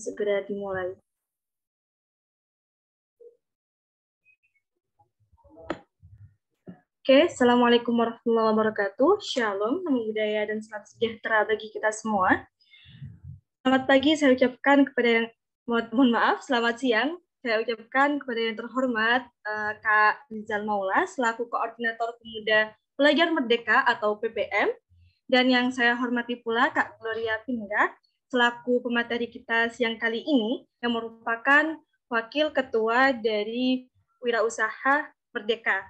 segera dimulai. Oke, okay, Assalamualaikum warahmatullahi wabarakatuh. Shalom, namun budaya dan selamat sejahtera bagi kita semua. Selamat pagi saya ucapkan kepada yang, mohon maaf, selamat siang. Saya ucapkan kepada yang terhormat eh, Kak Rizal Maula, selaku Koordinator Pemuda Pelajar Merdeka atau PPM, dan yang saya hormati pula Kak Gloria Pindah, selaku pemateri kita siang kali ini yang merupakan Wakil Ketua dari Wirausaha Merdeka.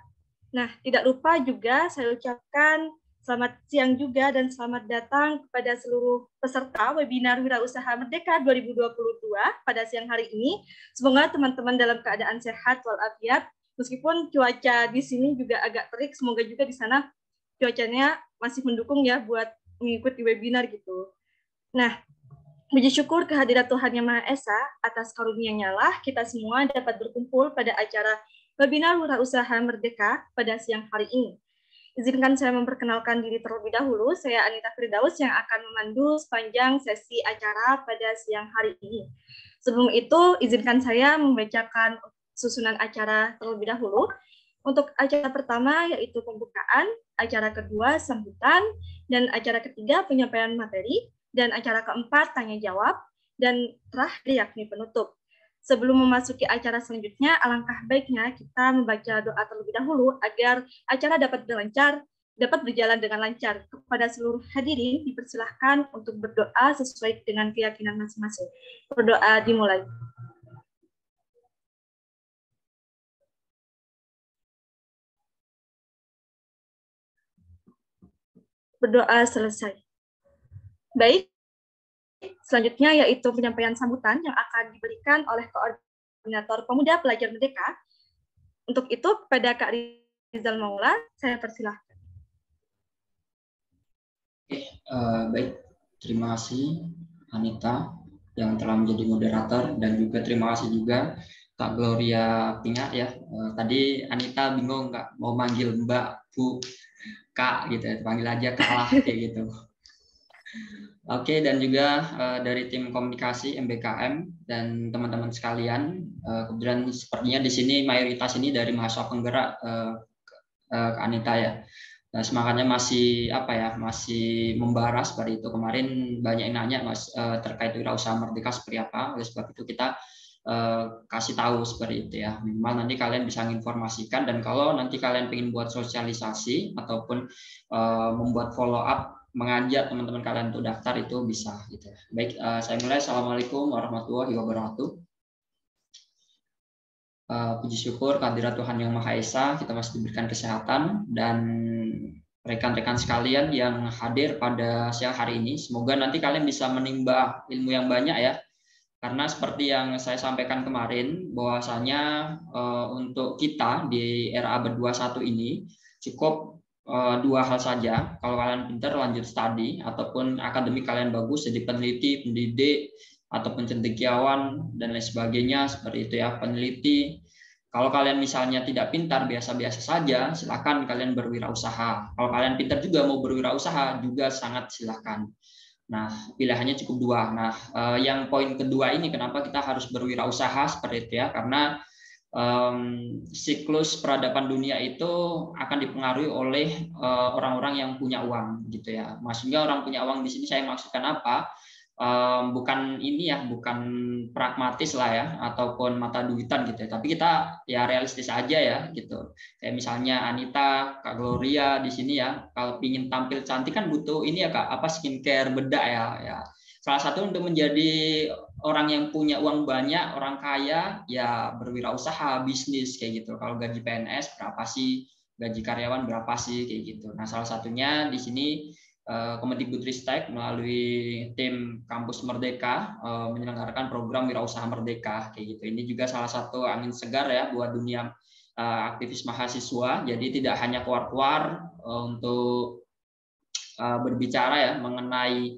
Nah, tidak lupa juga saya ucapkan selamat siang juga dan selamat datang kepada seluruh peserta webinar Wirausaha Merdeka 2022 pada siang hari ini. Semoga teman-teman dalam keadaan sehat walafiat. Meskipun cuaca di sini juga agak terik, semoga juga di sana cuacanya masih mendukung ya buat mengikuti webinar gitu. Nah, Puji syukur kehadirat Tuhan Yang Maha Esa atas karunia-Nya kita semua dapat berkumpul pada acara webinar Wira usaha Merdeka pada siang hari ini. Izinkan saya memperkenalkan diri terlebih dahulu. Saya Anita Firdaus yang akan memandu sepanjang sesi acara pada siang hari ini. Sebelum itu, izinkan saya membacakan susunan acara terlebih dahulu. Untuk acara pertama yaitu pembukaan, acara kedua sambutan, dan acara ketiga penyampaian materi dan acara keempat tanya jawab, dan terakhir yakni penutup. Sebelum memasuki acara selanjutnya, alangkah baiknya kita membaca doa terlebih dahulu agar acara dapat berlancar, dapat berjalan dengan lancar. Kepada seluruh hadirin, dipersilahkan untuk berdoa sesuai dengan keyakinan masing-masing. Berdoa dimulai. Berdoa selesai. Baik, selanjutnya yaitu penyampaian sambutan yang akan diberikan oleh Koordinator Pemuda Pelajar Merdeka. Untuk itu, pada Kak Rizal Maula, saya persilahkan. uh, baik. Terima kasih Anita yang telah menjadi moderator dan juga terima kasih juga Kak Gloria Pinga ya. Eh, tadi Anita bingung nggak mau manggil Mbak, Bu, Kak gitu ya. Panggil aja Kak lah kayak gitu. Oke, dan juga eh, dari tim komunikasi MBKM dan teman-teman sekalian, uh, kebetulan sepertinya di sini mayoritas ini dari mahasiswa penggerak uh, Anita ya. Nah, semangatnya masih apa ya, masih membara seperti itu. Kemarin banyak yang nanya mas, uh, terkait wirausaha merdeka seperti apa. Oleh sebab itu kita kasih tahu seperti itu ya. Minimal nanti kalian bisa menginformasikan dan kalau nanti kalian ingin buat sosialisasi ataupun uh, membuat follow up mengajak teman-teman kalian untuk daftar itu bisa gitu ya. Baik, uh, saya mulai. Assalamualaikum warahmatullahi wabarakatuh. Uh, puji syukur kehadirat Tuhan Yang Maha Esa, kita masih diberikan kesehatan dan rekan-rekan sekalian yang hadir pada siang hari ini. Semoga nanti kalian bisa menimba ilmu yang banyak ya. Karena seperti yang saya sampaikan kemarin, bahwasanya uh, untuk kita di era abad 21 ini cukup Eh, dua hal saja. Kalau kalian pintar lanjut studi ataupun akademik kalian bagus jadi peneliti, pendidik ataupun cendekiawan dan lain sebagainya seperti itu ya peneliti. Kalau kalian misalnya tidak pintar biasa-biasa saja, silakan kalian berwirausaha. Kalau kalian pintar juga mau berwirausaha juga sangat silakan. Nah pilihannya cukup dua. Nah eh, yang poin kedua ini kenapa kita harus berwirausaha seperti itu ya karena um, siklus peradaban dunia itu akan dipengaruhi oleh orang eh, orang-orang yang punya uang gitu ya. Maksudnya orang punya uang di sini saya maksudkan apa? Um, bukan ini ya, bukan pragmatis lah ya, ataupun mata duitan gitu ya. Tapi kita ya realistis aja ya gitu. Kayak misalnya Anita, Kak Gloria di sini ya, kalau ingin tampil cantik kan butuh ini ya Kak, apa skincare bedak ya. ya. Salah satu untuk menjadi orang yang punya uang banyak, orang kaya, ya berwirausaha, bisnis kayak gitu. Kalau gaji PNS berapa sih? Gaji karyawan berapa sih? Kayak gitu. Nah, salah satunya di sini eh, Komedi Stek melalui tim kampus Merdeka eh, menyelenggarakan program wirausaha Merdeka kayak gitu. Ini juga salah satu angin segar ya buat dunia eh, aktivis mahasiswa. Jadi tidak hanya keluar-keluar untuk berbicara ya mengenai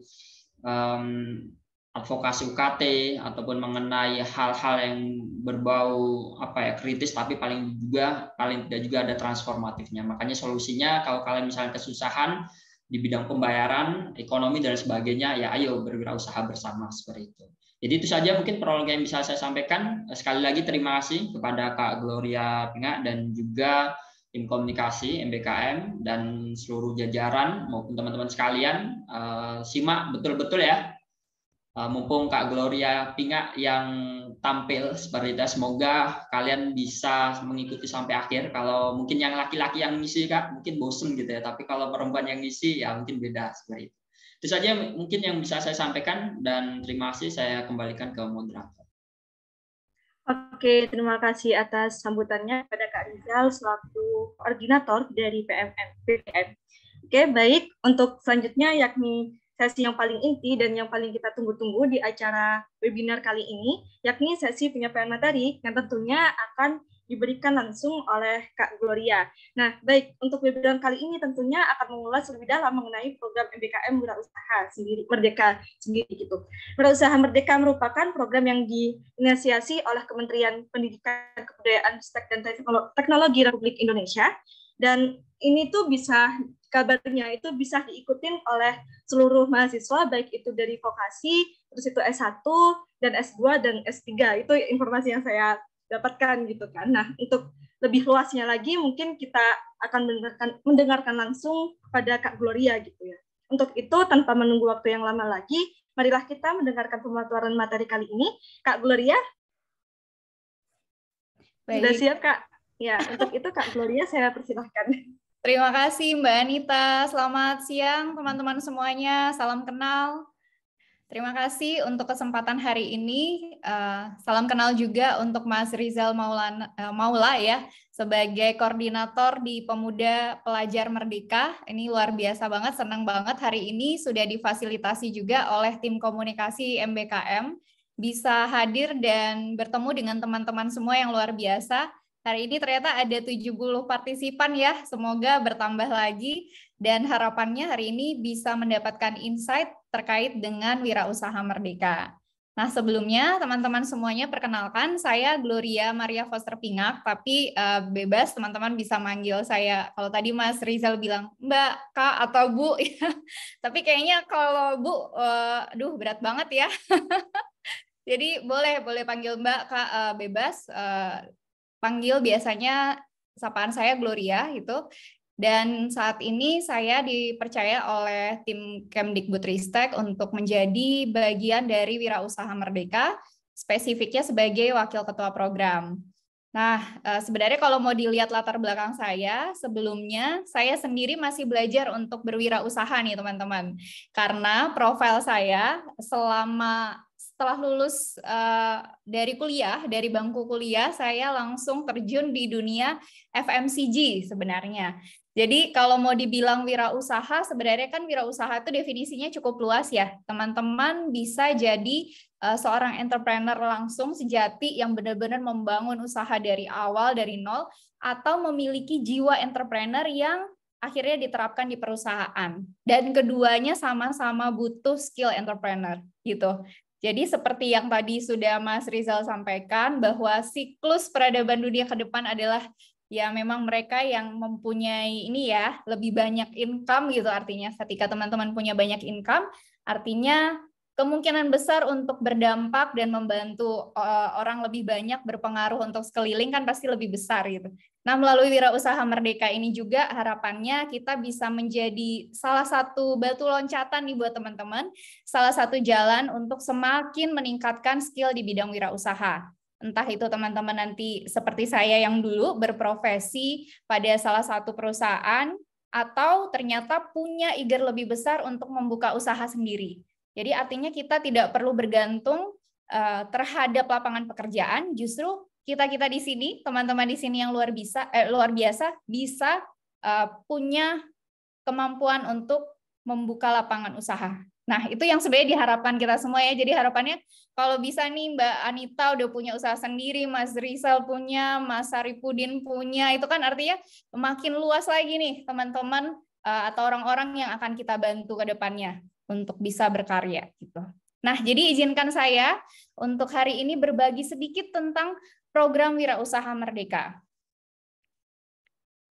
advokasi UKT ataupun mengenai hal-hal yang berbau apa ya kritis tapi paling juga paling tidak juga ada transformatifnya. Makanya solusinya kalau kalian misalnya kesusahan di bidang pembayaran, ekonomi dan sebagainya, ya ayo berwirausaha bersama seperti itu. Jadi itu saja mungkin prolog yang bisa saya sampaikan. Sekali lagi terima kasih kepada Kak Gloria Pinga dan juga tim komunikasi MBKM dan seluruh jajaran maupun teman-teman sekalian. Eh, simak betul-betul ya Eh, mumpung Kak Gloria Pinga yang tampil seperti itu semoga kalian bisa mengikuti sampai akhir kalau mungkin yang laki-laki yang ngisi Kak mungkin bosen gitu ya tapi kalau perempuan yang ngisi ya mungkin beda seperti itu itu saja mungkin yang bisa saya sampaikan dan terima kasih saya kembalikan ke moderator Oke, terima kasih atas sambutannya kepada Kak Rizal selaku koordinator dari PMM. Oke, baik. Untuk selanjutnya yakni sesi yang paling inti dan yang paling kita tunggu-tunggu di acara webinar kali ini, yakni sesi penyampaian materi yang tentunya akan diberikan langsung oleh Kak Gloria. Nah, baik, untuk webinar kali ini tentunya akan mengulas lebih dalam mengenai program MBKM Usaha sendiri Merdeka sendiri gitu. Usaha Merdeka merupakan program yang diinisiasi oleh Kementerian Pendidikan Kebudayaan Stek dan Teknologi Republik Indonesia dan ini tuh bisa kabarnya itu bisa diikutin oleh seluruh mahasiswa baik itu dari vokasi terus itu S1 dan S2 dan S3 itu informasi yang saya dapatkan gitu kan nah untuk lebih luasnya lagi mungkin kita akan mendengarkan, mendengarkan langsung kepada Kak Gloria gitu ya untuk itu tanpa menunggu waktu yang lama lagi marilah kita mendengarkan pemaparan materi kali ini Kak Gloria Baik. sudah siap Kak ya untuk itu Kak Gloria saya persilahkan Terima kasih Mbak Anita. Selamat siang teman-teman semuanya. Salam kenal. Terima kasih untuk kesempatan hari ini. Eh, salam kenal juga untuk Mas Rizal Maulana, eh, Maula ya sebagai koordinator di Pemuda Pelajar Merdeka. Ini luar biasa banget, senang banget hari ini sudah difasilitasi juga oleh tim komunikasi MBKM bisa hadir dan bertemu dengan teman-teman semua yang luar biasa Hari ini ternyata ada 70 partisipan ya, semoga bertambah lagi dan harapannya hari ini bisa mendapatkan insight terkait dengan wirausaha merdeka. Nah, sebelumnya teman-teman semuanya perkenalkan saya Gloria Maria Foster Pingak, tapi uh, bebas teman-teman bisa manggil saya. Kalau tadi Mas Rizal bilang Mbak, Kak atau Bu, ya. tapi kayaknya kalau Bu, uh, eh, duh berat banget ya. Jadi boleh boleh panggil Mbak, Kak uh, bebas. Uh, panggil biasanya sapaan saya Gloria gitu. Dan saat ini saya dipercaya oleh tim Kemdikbudristek untuk menjadi bagian dari Wirausaha Merdeka, spesifiknya sebagai Wakil Ketua Program. Nah, eh, sebenarnya kalau mau dilihat latar belakang saya, sebelumnya saya sendiri masih belajar untuk berwirausaha nih teman-teman. Karena profil saya selama setelah lulus uh, dari kuliah, dari bangku kuliah, saya langsung terjun di dunia FMCG sebenarnya. Jadi kalau mau dibilang wirausaha, sebenarnya kan wirausaha itu definisinya cukup luas ya. Teman-teman bisa jadi uh, seorang entrepreneur langsung sejati yang benar-benar membangun usaha dari awal, dari nol, atau memiliki jiwa entrepreneur yang akhirnya diterapkan di perusahaan. Dan keduanya sama-sama butuh skill entrepreneur gitu. Jadi seperti yang tadi sudah Mas Rizal sampaikan bahwa siklus peradaban dunia ke depan adalah ya memang mereka yang mempunyai ini ya lebih banyak income gitu artinya ketika teman-teman punya banyak income artinya kemungkinan besar untuk berdampak dan membantu e, orang lebih banyak berpengaruh untuk sekeliling kan pasti lebih besar gitu Nah, melalui Wirausaha Merdeka ini juga harapannya kita bisa menjadi salah satu batu loncatan nih buat teman-teman, salah satu jalan untuk semakin meningkatkan skill di bidang wirausaha. Entah itu teman-teman nanti seperti saya yang dulu berprofesi pada salah satu perusahaan, atau ternyata punya eager lebih besar untuk membuka usaha sendiri. Jadi artinya kita tidak perlu bergantung eh, terhadap lapangan pekerjaan, justru kita kita di sini, teman-teman di sini yang luar bisa eh, luar biasa bisa uh, punya kemampuan untuk membuka lapangan usaha. Nah, itu yang sebenarnya diharapkan kita semua ya. Jadi harapannya kalau bisa nih Mbak Anita udah punya usaha sendiri, Mas Rizal punya, Mas Saripudin punya, itu kan artinya makin luas lagi nih teman-teman eh, atau orang-orang yang akan kita bantu ke depannya untuk bisa berkarya gitu. Nah, jadi izinkan saya untuk hari ini berbagi sedikit tentang program wirausaha merdeka.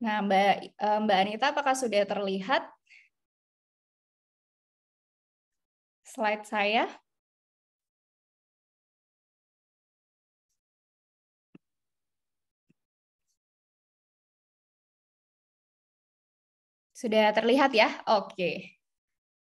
Nah, Mbak eh, Mbak Anita apakah sudah terlihat slide saya? Sudah terlihat ya? Oke.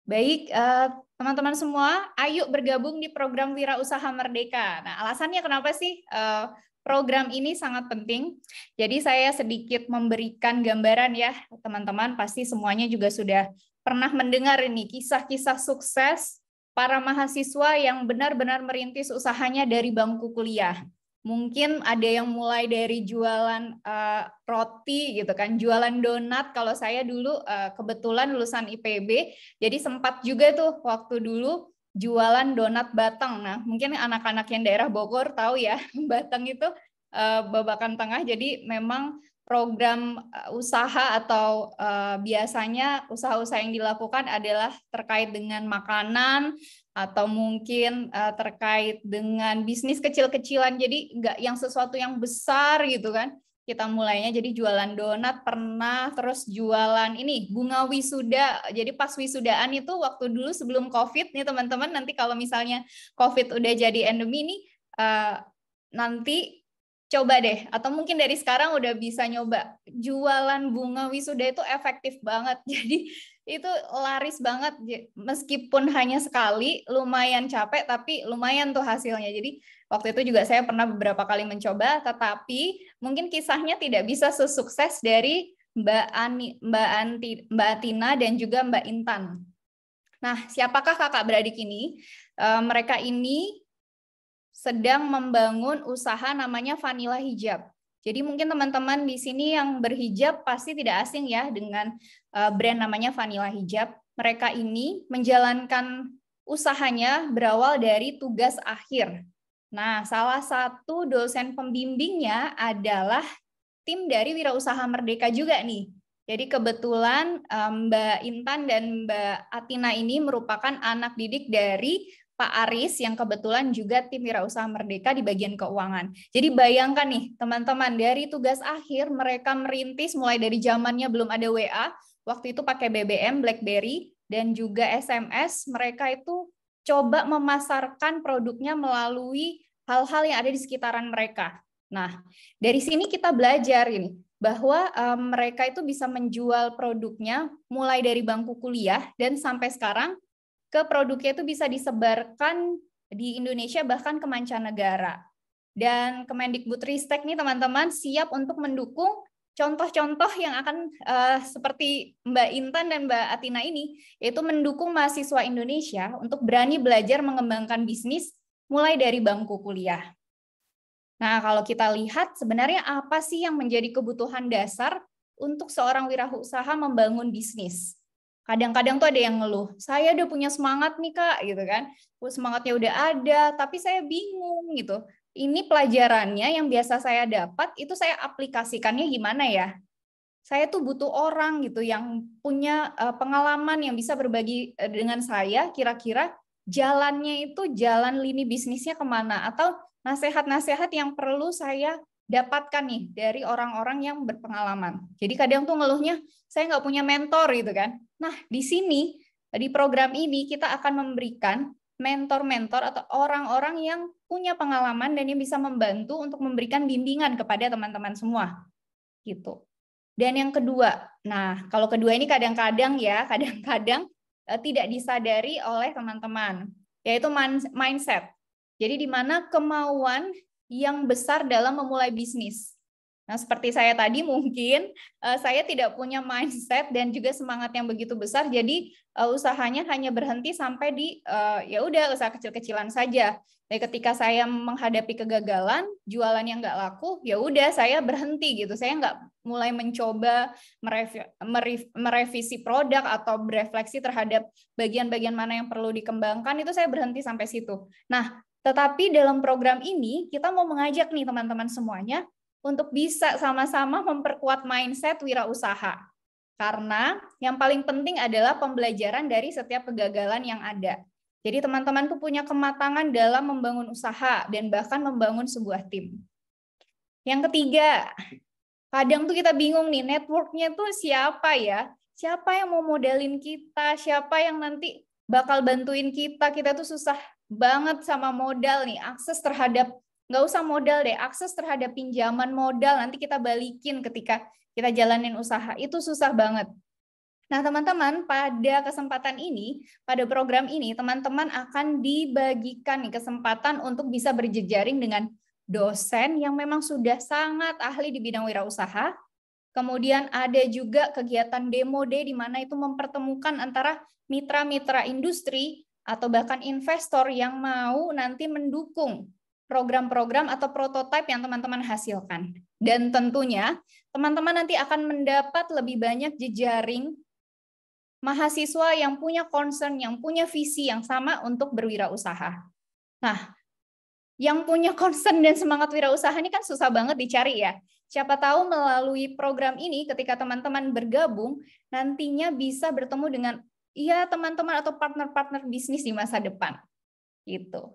Baik, eh, teman-teman semua, ayo bergabung di program Wirausaha Merdeka. Nah, alasannya kenapa sih eh, program ini sangat penting. Jadi saya sedikit memberikan gambaran ya, teman-teman. Pasti semuanya juga sudah pernah mendengar ini kisah-kisah sukses para mahasiswa yang benar-benar merintis usahanya dari bangku kuliah. Mungkin ada yang mulai dari jualan uh, roti gitu kan, jualan donat. Kalau saya dulu uh, kebetulan lulusan IPB, jadi sempat juga tuh waktu dulu jualan donat batang. Nah, mungkin anak-anak yang daerah Bogor tahu ya, batang itu uh, babakan tengah. Jadi memang program eh, usaha atau uh, biasanya usaha-usaha yang dilakukan adalah terkait dengan makanan atau mungkin uh, terkait dengan bisnis kecil-kecilan. Jadi nggak yang sesuatu yang besar gitu kan kita mulainya jadi jualan donat pernah terus jualan ini bunga wisuda jadi pas wisudaan itu waktu dulu sebelum covid nih teman-teman nanti kalau misalnya covid udah jadi endemi nih uh, nanti coba deh atau mungkin dari sekarang udah bisa nyoba jualan bunga wisuda itu efektif banget jadi itu laris banget meskipun hanya sekali lumayan capek tapi lumayan tuh hasilnya jadi waktu itu juga saya pernah beberapa kali mencoba tetapi mungkin kisahnya tidak bisa sesukses dari Mbak Ani Mbak Anti Mbak Tina dan juga Mbak Intan nah siapakah kakak beradik ini e, mereka ini sedang membangun usaha namanya Vanilla Hijab jadi mungkin teman-teman di sini yang berhijab pasti tidak asing ya dengan eh, brand namanya Vanilla Hijab. Mereka ini menjalankan usahanya berawal dari tugas akhir. Nah, salah satu dosen pembimbingnya adalah tim dari Wirausaha Merdeka juga nih. Jadi kebetulan eh, Mbak Intan dan Mbak Atina ini merupakan anak didik dari Pak Aris yang kebetulan juga tim Wirausaha Merdeka di bagian keuangan. Jadi bayangkan nih teman-teman dari tugas akhir mereka merintis mulai dari zamannya belum ada WA, waktu itu pakai BBM, BlackBerry dan juga SMS, mereka itu coba memasarkan produknya melalui hal-hal yang ada di sekitaran mereka. Nah, dari sini kita belajar ini bahwa eh, mereka itu bisa menjual produknya mulai dari bangku kuliah dan sampai sekarang ke produknya itu bisa disebarkan di Indonesia bahkan ke mancanegara. Dan Kemendikbudristek nih teman-teman siap untuk mendukung contoh-contoh yang akan uh, seperti Mbak Intan dan Mbak Atina ini, yaitu mendukung mahasiswa Indonesia untuk berani belajar mengembangkan bisnis mulai dari bangku kuliah. Nah, kalau kita lihat sebenarnya apa sih yang menjadi kebutuhan dasar untuk seorang wirausaha membangun bisnis? Kadang-kadang tuh ada yang ngeluh, saya udah punya semangat nih kak, gitu kan. Semangatnya udah ada, tapi saya bingung gitu. Ini pelajarannya yang biasa saya dapat, itu saya aplikasikannya gimana ya? Saya tuh butuh orang gitu yang punya eh, pengalaman yang bisa berbagi eh, dengan saya, kira-kira jalannya itu jalan lini bisnisnya kemana atau nasihat-nasihat yang perlu saya dapatkan nih dari orang-orang yang berpengalaman. Jadi kadang tuh ngeluhnya, saya nggak punya mentor gitu kan. Nah, di sini, di program ini kita akan memberikan mentor-mentor atau orang-orang yang punya pengalaman dan yang bisa membantu untuk memberikan bimbingan kepada teman-teman semua. Gitu. Dan yang kedua, nah kalau kedua ini kadang-kadang ya, kadang-kadang eh, tidak disadari oleh teman-teman, yaitu mindset. Jadi di mana kemauan yang besar dalam memulai bisnis. Nah, seperti saya tadi mungkin uh, saya tidak punya mindset dan juga semangat yang begitu besar, jadi uh, usahanya hanya berhenti sampai di uh, ya udah usaha kecil-kecilan saja. Nah, ketika saya menghadapi kegagalan, jualan yang nggak laku, ya udah saya berhenti gitu. Saya nggak mulai mencoba merevisi produk atau berefleksi terhadap bagian-bagian mana yang perlu dikembangkan itu saya berhenti sampai situ. Nah, tetapi dalam program ini kita mau mengajak nih teman-teman semuanya untuk bisa sama-sama memperkuat mindset wirausaha. Karena yang paling penting adalah pembelajaran dari setiap kegagalan yang ada. Jadi teman-teman tuh punya kematangan dalam membangun usaha dan bahkan membangun sebuah tim. Yang ketiga, kadang tuh kita bingung nih networknya tuh siapa ya? Siapa yang mau modalin kita? Siapa yang nanti bakal bantuin kita? Kita tuh susah banget sama modal nih, akses terhadap nggak usah modal deh, akses terhadap pinjaman modal nanti kita balikin ketika kita jalanin usaha itu susah banget. Nah, teman-teman, pada kesempatan ini, pada program ini, teman-teman akan dibagikan nih kesempatan untuk bisa berjejaring dengan dosen yang memang sudah sangat ahli di bidang wirausaha. Kemudian ada juga kegiatan demo day di mana itu mempertemukan antara mitra-mitra industri atau bahkan investor yang mau nanti mendukung program-program atau prototipe yang teman-teman hasilkan. Dan tentunya teman-teman nanti akan mendapat lebih banyak jejaring mahasiswa yang punya concern, yang punya visi yang sama untuk berwirausaha. Nah, yang punya concern dan semangat wirausaha ini kan susah banget dicari ya. Siapa tahu melalui program ini ketika teman-teman bergabung nantinya bisa bertemu dengan ya teman-teman atau partner-partner bisnis di masa depan. Gitu.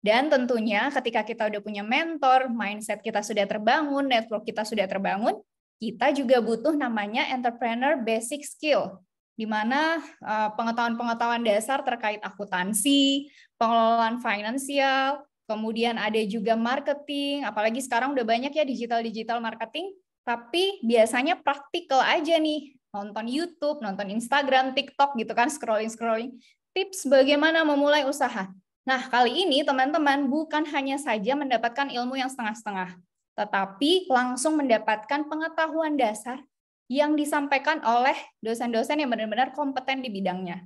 Dan tentunya ketika kita udah punya mentor, mindset kita sudah terbangun, network kita sudah terbangun, kita juga butuh namanya entrepreneur basic skill di mana eh, pengetahuan-pengetahuan dasar terkait akuntansi, pengelolaan finansial, kemudian ada juga marketing, apalagi sekarang udah banyak ya digital-digital marketing, tapi biasanya praktikal aja nih nonton YouTube, nonton Instagram, TikTok gitu kan, scrolling-scrolling. Tips bagaimana memulai usaha. Nah, kali ini teman-teman bukan hanya saja mendapatkan ilmu yang setengah-setengah, tetapi langsung mendapatkan pengetahuan dasar yang disampaikan oleh dosen-dosen yang benar-benar kompeten di bidangnya.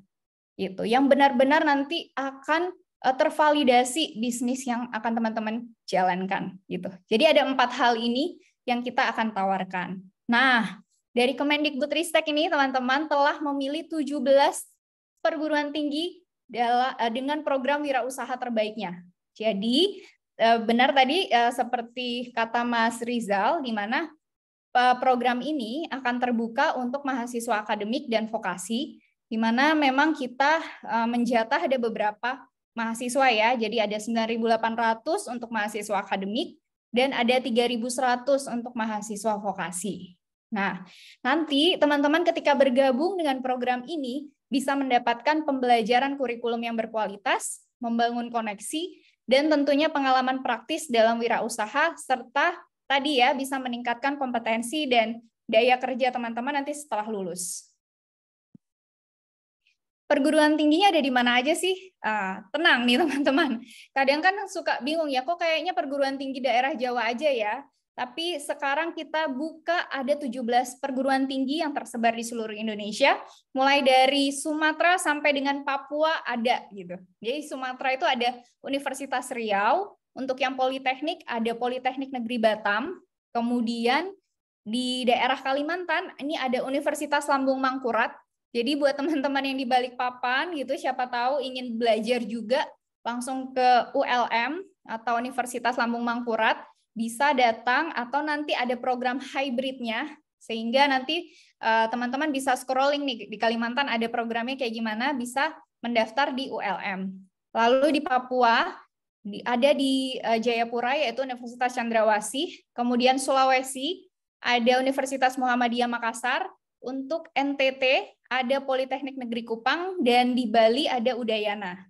Itu yang benar-benar nanti akan eh, tervalidasi bisnis yang akan teman-teman jalankan gitu. Jadi ada empat hal ini yang kita akan tawarkan. Nah, dari Kemendikbudristek ini teman-teman telah memilih 17 perguruan tinggi eh, dengan program wirausaha terbaiknya. Jadi eh, benar tadi eh, seperti kata Mas Rizal di mana program ini akan terbuka untuk mahasiswa akademik dan vokasi di mana memang kita menjatah ada beberapa mahasiswa ya. Jadi ada 9.800 untuk mahasiswa akademik dan ada 3.100 untuk mahasiswa vokasi. Nah, nanti teman-teman ketika bergabung dengan program ini bisa mendapatkan pembelajaran kurikulum yang berkualitas, membangun koneksi, dan tentunya pengalaman praktis dalam wirausaha serta tadi ya bisa meningkatkan kompetensi dan daya kerja teman-teman nanti setelah lulus. Perguruan tingginya ada di mana aja sih? Ah, tenang nih teman-teman. Kadang kan suka bingung ya, kok kayaknya perguruan tinggi daerah Jawa aja ya tapi sekarang kita buka ada 17 perguruan tinggi yang tersebar di seluruh Indonesia, mulai dari Sumatera sampai dengan Papua ada gitu. Jadi Sumatera itu ada Universitas Riau, untuk yang Politeknik ada Politeknik Negeri Batam, kemudian di daerah Kalimantan ini ada Universitas Lambung Mangkurat. Jadi buat teman-teman yang di Balikpapan gitu siapa tahu ingin belajar juga langsung ke ULM atau Universitas Lambung Mangkurat bisa datang atau nanti ada program hybridnya sehingga nanti eh, teman-teman uh, bisa scrolling nih di Kalimantan ada programnya kayak gimana bisa mendaftar di ULM. Lalu di Papua di, ada di uh, Jayapura yaitu Universitas Chandrawasih, kemudian Sulawesi ada Universitas Muhammadiyah Makassar, untuk NTT ada Politeknik Negeri Kupang dan di Bali ada Udayana.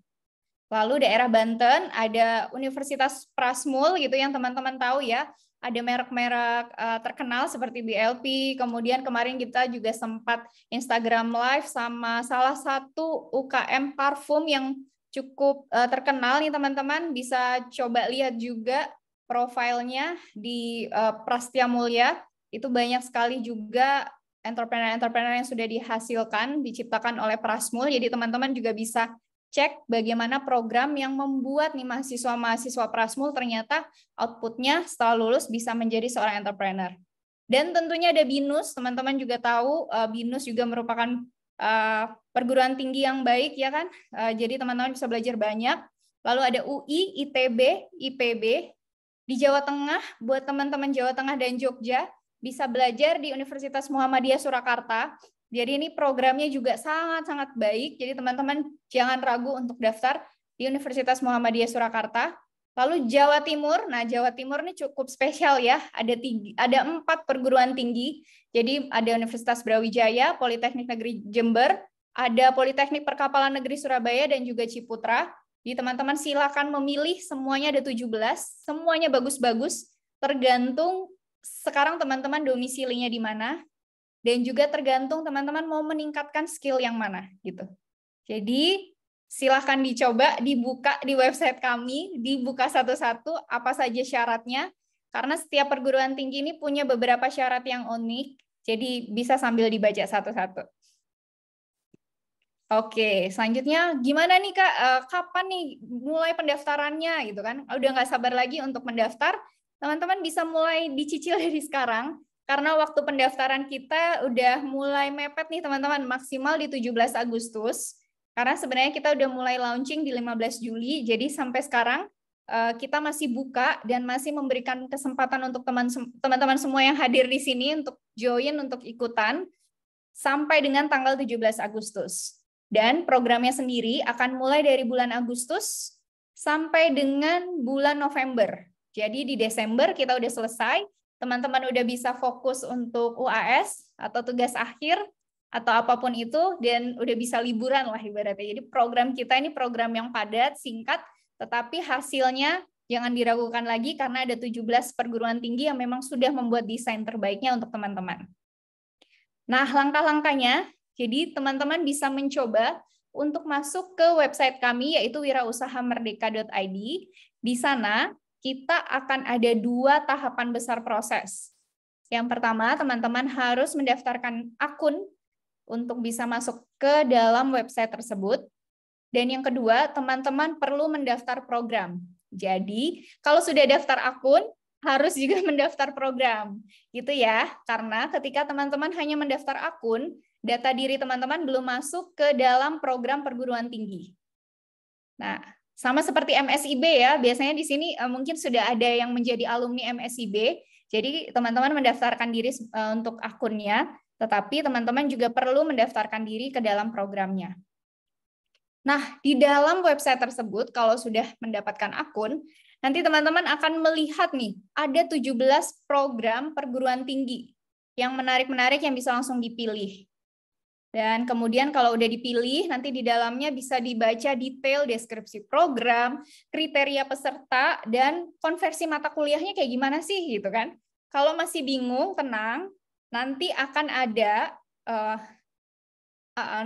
Lalu daerah Banten ada Universitas Prasmul gitu yang teman-teman tahu ya, ada merek-merek uh, terkenal seperti BLP. Kemudian kemarin kita juga sempat Instagram live sama salah satu UKM parfum yang cukup uh, terkenal nih teman-teman, bisa coba lihat juga profilnya di uh, eh, Prastia Mulia. Itu banyak sekali juga entrepreneur-entrepreneur yang sudah dihasilkan, diciptakan oleh Prasmul. Jadi teman-teman juga bisa cek bagaimana program yang membuat nih mahasiswa-mahasiswa Prasmul ternyata outputnya setelah lulus bisa menjadi seorang entrepreneur. Dan tentunya ada BINUS, teman-teman juga tahu eh, BINUS juga merupakan eh, perguruan tinggi yang baik ya kan. Eh, jadi teman-teman bisa belajar banyak. Lalu ada UI, ITB, IPB. Di Jawa Tengah, buat teman-teman Jawa Tengah dan Jogja, bisa belajar di Universitas Muhammadiyah Surakarta. Jadi ini programnya juga sangat-sangat baik. Jadi teman-teman jangan ragu untuk daftar di Universitas Muhammadiyah Surakarta. Lalu Jawa Timur, nah Jawa Timur ini cukup spesial ya, ada tiga, ada empat perguruan tinggi. Jadi ada Universitas Brawijaya, Politeknik Negeri Jember, ada Politeknik Perkapalan Negeri Surabaya dan juga Ciputra. Jadi teman-teman silakan memilih, semuanya ada 17, semuanya bagus-bagus, tergantung sekarang teman-teman domisilinya di mana dan juga tergantung teman-teman mau meningkatkan skill yang mana gitu. Jadi silahkan dicoba dibuka di website kami, dibuka satu-satu apa saja syaratnya karena setiap perguruan tinggi ini punya beberapa syarat yang unik. Jadi bisa sambil dibaca satu-satu. Oke, selanjutnya gimana nih Kak, eh, kapan nih mulai pendaftarannya gitu kan? Udah nggak sabar lagi untuk mendaftar, teman-teman bisa mulai dicicil dari sekarang karena waktu pendaftaran kita udah mulai mepet nih teman-teman, maksimal di 17 Agustus. Karena sebenarnya kita udah mulai launching di 15 Juli, jadi sampai sekarang eh, kita masih buka dan masih memberikan kesempatan untuk teman-teman semua yang hadir di sini untuk join, untuk ikutan sampai dengan tanggal 17 Agustus. Dan programnya sendiri akan mulai dari bulan Agustus sampai dengan bulan November. Jadi di Desember kita udah selesai, teman-teman udah bisa fokus untuk UAS atau tugas akhir atau apapun itu dan udah bisa liburan lah ibaratnya. Jadi program kita ini program yang padat, singkat, tetapi hasilnya jangan diragukan lagi karena ada 17 perguruan tinggi yang memang sudah membuat desain terbaiknya untuk teman-teman. Nah, langkah-langkahnya, jadi teman-teman bisa mencoba untuk masuk ke website kami yaitu wirausahamerdeka.id. Di sana kita akan ada dua tahapan besar proses. Yang pertama, teman-teman harus mendaftarkan akun untuk bisa masuk ke dalam website tersebut. Dan yang kedua, teman-teman perlu mendaftar program. Jadi, kalau sudah daftar akun, harus juga mendaftar program. Gitu ya, karena ketika teman-teman hanya mendaftar akun, data diri teman-teman belum masuk ke dalam program perguruan tinggi. Nah, sama seperti MSIB ya, biasanya di sini eh, mungkin sudah ada yang menjadi alumni MSIB. Jadi teman-teman mendaftarkan diri eh, untuk akunnya, tetapi teman-teman juga perlu mendaftarkan diri ke dalam programnya. Nah, di dalam website tersebut kalau sudah mendapatkan akun, nanti teman-teman akan melihat nih, ada 17 program perguruan tinggi yang menarik-menarik yang bisa langsung dipilih. Dan kemudian kalau udah dipilih, nanti di dalamnya bisa dibaca detail deskripsi program, kriteria peserta, dan konversi mata kuliahnya kayak gimana sih gitu kan. Kalau masih bingung, tenang, nanti akan ada uh,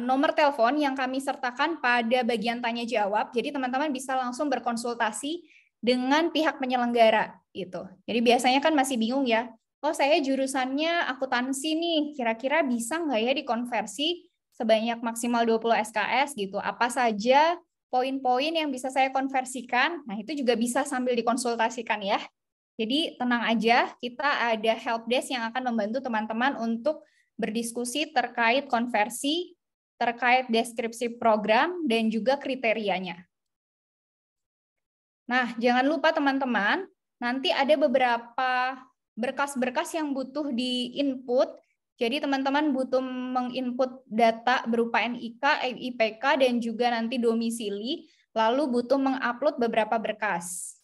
nomor telepon yang kami sertakan pada bagian tanya jawab. Jadi teman-teman bisa langsung berkonsultasi dengan pihak penyelenggara gitu. Jadi biasanya kan masih bingung ya, oh saya jurusannya akuntansi nih, kira-kira bisa nggak ya dikonversi sebanyak maksimal 20 SKS gitu. Apa saja poin-poin yang bisa saya konversikan, nah itu juga bisa sambil dikonsultasikan ya. Jadi tenang aja, kita ada helpdesk yang akan membantu teman-teman untuk berdiskusi terkait konversi, terkait deskripsi program, dan juga kriterianya. Nah, jangan lupa teman-teman, nanti ada beberapa berkas-berkas yang butuh di input, Jadi teman-teman butuh menginput data berupa NIK, IPK, dan juga nanti domisili, lalu butuh mengupload beberapa berkas.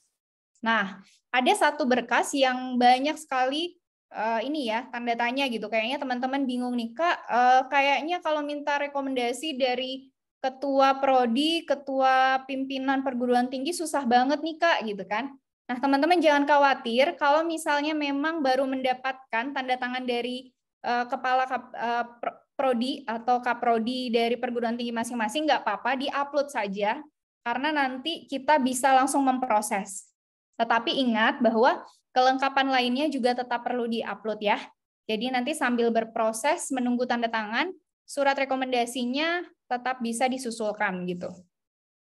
Nah, ada satu berkas yang banyak sekali uh, ini ya tanda tanya gitu kayaknya teman-teman bingung nih kak uh, kayaknya kalau minta rekomendasi dari ketua prodi ketua pimpinan perguruan tinggi susah banget nih kak gitu kan Nah, teman-teman jangan khawatir kalau misalnya memang baru mendapatkan tanda tangan dari uh, kepala kap, uh, prodi atau kaprodi dari perguruan tinggi masing-masing nggak apa-apa, di upload saja karena nanti kita bisa langsung memproses. Tetapi ingat bahwa kelengkapan lainnya juga tetap perlu di-upload ya. Jadi nanti sambil berproses menunggu tanda tangan, surat rekomendasinya tetap bisa disusulkan gitu.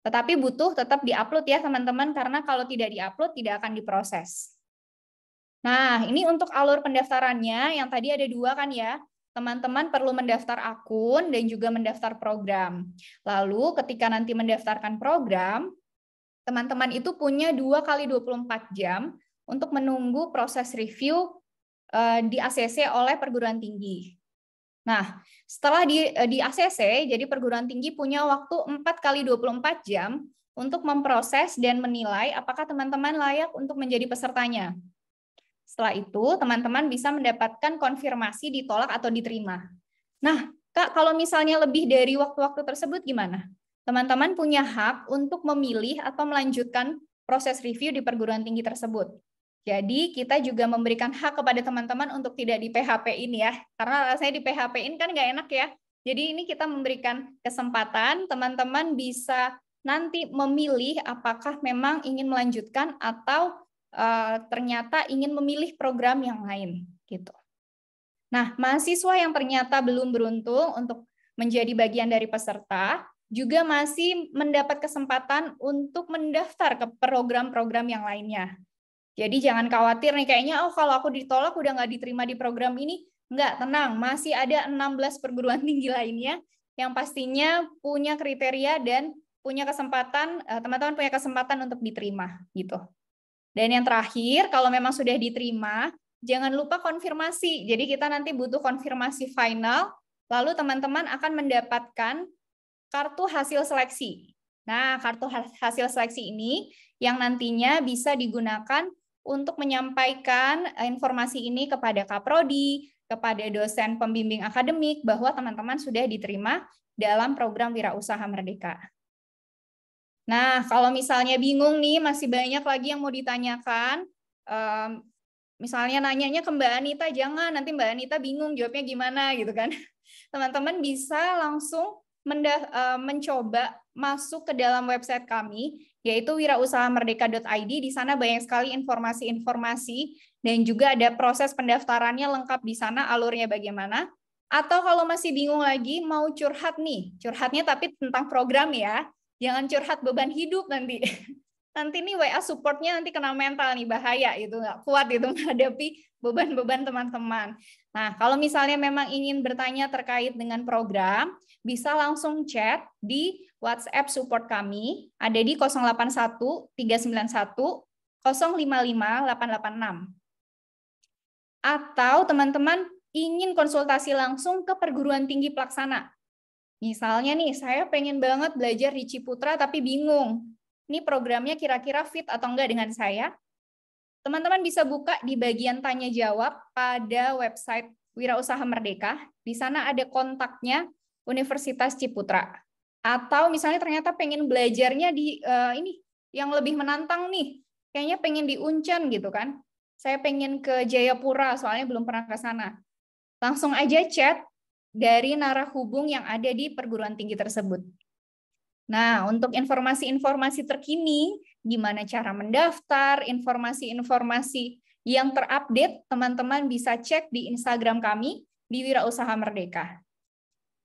Tetapi butuh tetap diupload ya teman-teman karena kalau tidak diupload tidak akan diproses. Nah, ini untuk alur pendaftarannya yang tadi ada dua kan ya. Teman-teman perlu mendaftar akun dan juga mendaftar program. Lalu ketika nanti mendaftarkan program, teman-teman itu punya dua kali 24 jam untuk menunggu proses review eh, di ACC oleh perguruan tinggi. Nah, setelah di, eh, di ACC, jadi perguruan tinggi punya waktu 4 kali 24 jam untuk memproses dan menilai apakah teman-teman layak untuk menjadi pesertanya. Setelah itu, teman-teman bisa mendapatkan konfirmasi ditolak atau diterima. Nah, Kak, kalau misalnya lebih dari waktu-waktu tersebut gimana? Teman-teman punya hak untuk memilih atau melanjutkan proses review di perguruan tinggi tersebut. Jadi kita juga memberikan hak kepada teman-teman untuk tidak di php ini ya. Karena rasanya di php ini kan nggak enak ya. Jadi ini kita memberikan kesempatan teman-teman bisa nanti memilih apakah memang ingin melanjutkan atau uh, ternyata ingin memilih program yang lain gitu. Nah, mahasiswa yang ternyata belum beruntung untuk menjadi bagian dari peserta juga masih mendapat kesempatan untuk mendaftar ke program-program yang lainnya. Jadi jangan khawatir nih kayaknya oh kalau aku ditolak udah nggak diterima di program ini. nggak tenang, masih ada 16 perguruan tinggi lainnya yang pastinya punya kriteria dan punya kesempatan eh, teman-teman punya kesempatan untuk diterima gitu. Dan yang terakhir, kalau memang sudah diterima, jangan lupa konfirmasi. Jadi kita nanti butuh konfirmasi final, lalu teman-teman akan mendapatkan kartu hasil seleksi. Nah, kartu hasil seleksi ini yang nantinya bisa digunakan untuk menyampaikan eh, informasi ini kepada Kaprodi, kepada dosen pembimbing akademik bahwa teman-teman sudah diterima dalam program Wirausaha Merdeka. Nah, kalau misalnya bingung nih, masih banyak lagi yang mau ditanyakan. Um, misalnya nanyanya ke Mbak Anita, jangan nanti Mbak Anita bingung jawabnya gimana gitu kan. Teman-teman bisa langsung eh, mencoba masuk ke dalam website kami, yaitu wirausahamerdeka.id. Di sana banyak sekali informasi-informasi dan juga ada proses pendaftarannya lengkap di sana, alurnya bagaimana. Atau kalau masih bingung lagi, mau curhat nih. Curhatnya tapi tentang program ya. Jangan curhat beban hidup nanti. Nanti nih WA supportnya nanti kena mental nih, bahaya itu nggak kuat itu menghadapi beban-beban teman-teman. Nah, kalau misalnya memang ingin bertanya terkait dengan program, bisa langsung chat di WhatsApp support kami ada di 081 391 055 886. Atau teman-teman ingin konsultasi langsung ke perguruan tinggi pelaksana. Misalnya nih, saya pengen banget belajar di Ciputra tapi bingung. Ini programnya kira-kira fit atau enggak dengan saya? Teman-teman bisa buka di bagian tanya jawab pada website Wirausaha Merdeka. Di sana ada kontaknya Universitas Ciputra. Atau misalnya ternyata pengen belajarnya di uh, ini yang lebih menantang nih, kayaknya pengen di Uncen gitu kan. Saya pengen ke Jayapura soalnya belum pernah ke sana. Langsung aja chat dari narah hubung yang ada di perguruan tinggi tersebut. Nah, untuk informasi-informasi terkini, gimana cara mendaftar, informasi-informasi yang terupdate, teman-teman bisa cek di Instagram kami di Wirausaha Merdeka.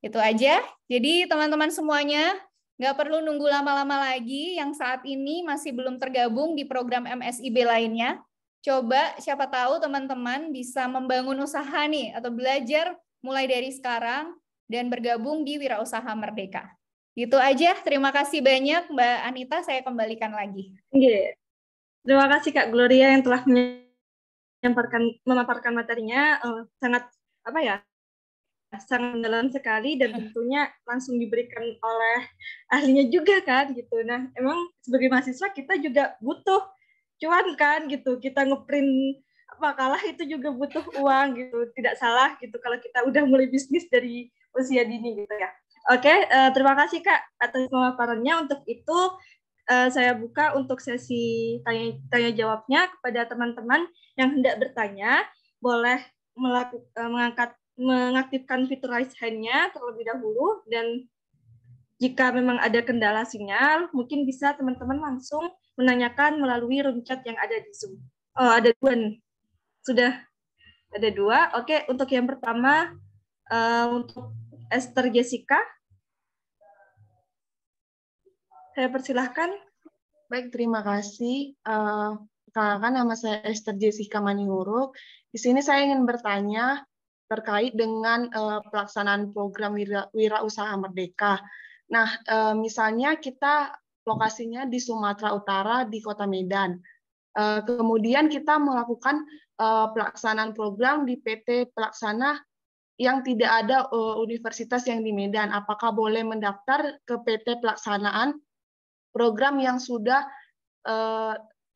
Itu aja. Jadi teman-teman semuanya, nggak perlu nunggu lama-lama lagi yang saat ini masih belum tergabung di program MSIB lainnya. Coba siapa tahu teman-teman bisa membangun usaha nih atau belajar mulai dari sekarang dan bergabung di Wirausaha Merdeka. Gitu aja. Terima kasih banyak Mbak Anita. Saya kembalikan lagi. Terima kasih Kak Gloria yang telah menyampaikan memaparkan materinya eh, sangat apa ya sangat mendalam sekali dan tentunya langsung diberikan oleh ahlinya juga kan gitu. Nah, emang sebagai mahasiswa kita juga butuh cuan kan gitu. Kita ngeprint makalah itu juga butuh uang gitu. Tidak salah gitu kalau kita udah mulai bisnis dari usia dini gitu ya. Oke, uh, terima kasih Kak atas pemaparannya. Untuk itu uh, saya buka untuk sesi tanya, tanya jawabnya kepada teman-teman yang hendak bertanya, boleh melakukan eh, mengangkat mengaktifkan fitur raise hand-nya terlebih dahulu dan jika memang ada kendala sinyal, mungkin bisa teman-teman langsung menanyakan melalui room chat yang ada di Zoom. Oh, ada dua Sudah ada dua. Oke, untuk yang pertama uh, untuk Esther Jessica. Saya persilahkan. Baik, terima kasih. Uh, eh, Kenalkan nama saya Esther Jessica Maniuruk Di sini saya ingin bertanya, terkait dengan uh, pelaksanaan program wira, wirausaha merdeka. Nah, uh, misalnya kita lokasinya di Sumatera Utara di Kota Medan. Uh, kemudian kita melakukan uh, pelaksanaan program di PT pelaksana yang tidak ada uh, universitas yang di Medan. Apakah boleh mendaftar ke PT pelaksanaan program yang sudah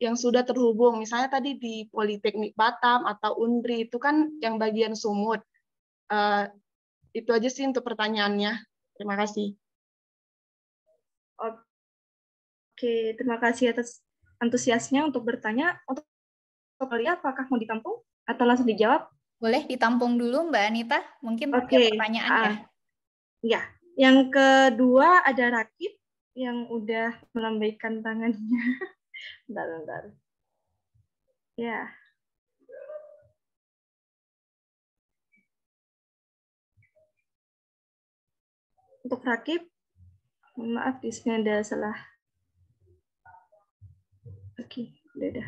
yang sudah terhubung. Misalnya tadi di Politeknik Batam atau Undri itu kan yang bagian sumut. Uh, itu aja sih untuk pertanyaannya. Terima kasih. Oke, terima kasih atas antusiasnya untuk bertanya. Untuk Lia, apakah mau ditampung atau langsung dijawab? Boleh ditampung dulu Mbak Anita, mungkin Oke. pertanyaan uh, ya. Ya, yang kedua ada Rakib yang udah melambaikan tangannya. bentar, bentar. Ya. Untuk rakib, maaf di sini ada salah. Oke, okay, udah.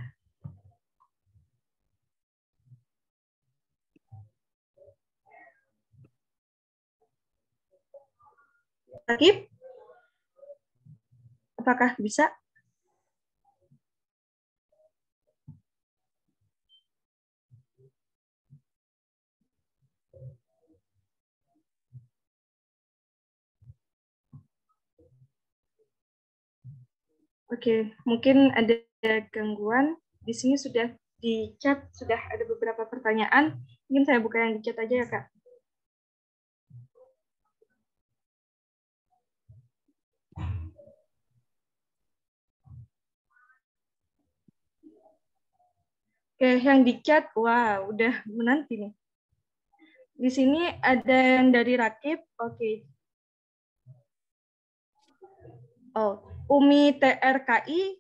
Rakib? Apakah bisa? Oke, mungkin ada gangguan. Di sini sudah di chat sudah ada beberapa pertanyaan. Mungkin saya buka yang di chat aja ya, Kak. Oke, yang di chat, wow, udah menanti nih. Di sini ada yang dari Rakib, oke. Okay. Oh, UMI TRKI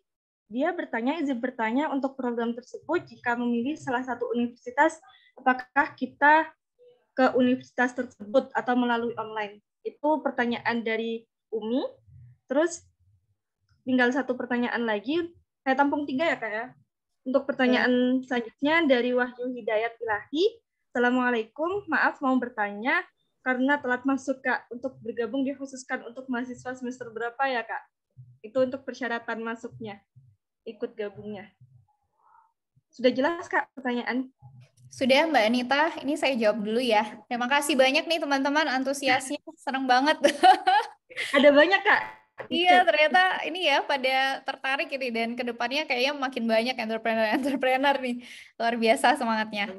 dia bertanya izin bertanya untuk program tersebut jika memilih salah satu universitas apakah kita ke universitas tersebut atau melalui online itu pertanyaan dari Umi terus tinggal satu pertanyaan lagi saya tampung tiga ya kak ya untuk pertanyaan ya. selanjutnya dari Wahyu Hidayat Ilahi Assalamualaikum maaf mau bertanya karena telat masuk kak untuk bergabung dikhususkan untuk mahasiswa semester berapa ya kak itu untuk persyaratan masuknya, ikut gabungnya. Sudah jelas, Kak, pertanyaan? Sudah Mbak Anita, ini saya jawab dulu ya. Terima kasih banyak nih teman-teman antusiasnya, seneng banget. Ada banyak Kak. Iya, ternyata ini ya pada tertarik ini dan kedepannya kayaknya makin banyak entrepreneur-entrepreneur nih. Luar biasa semangatnya.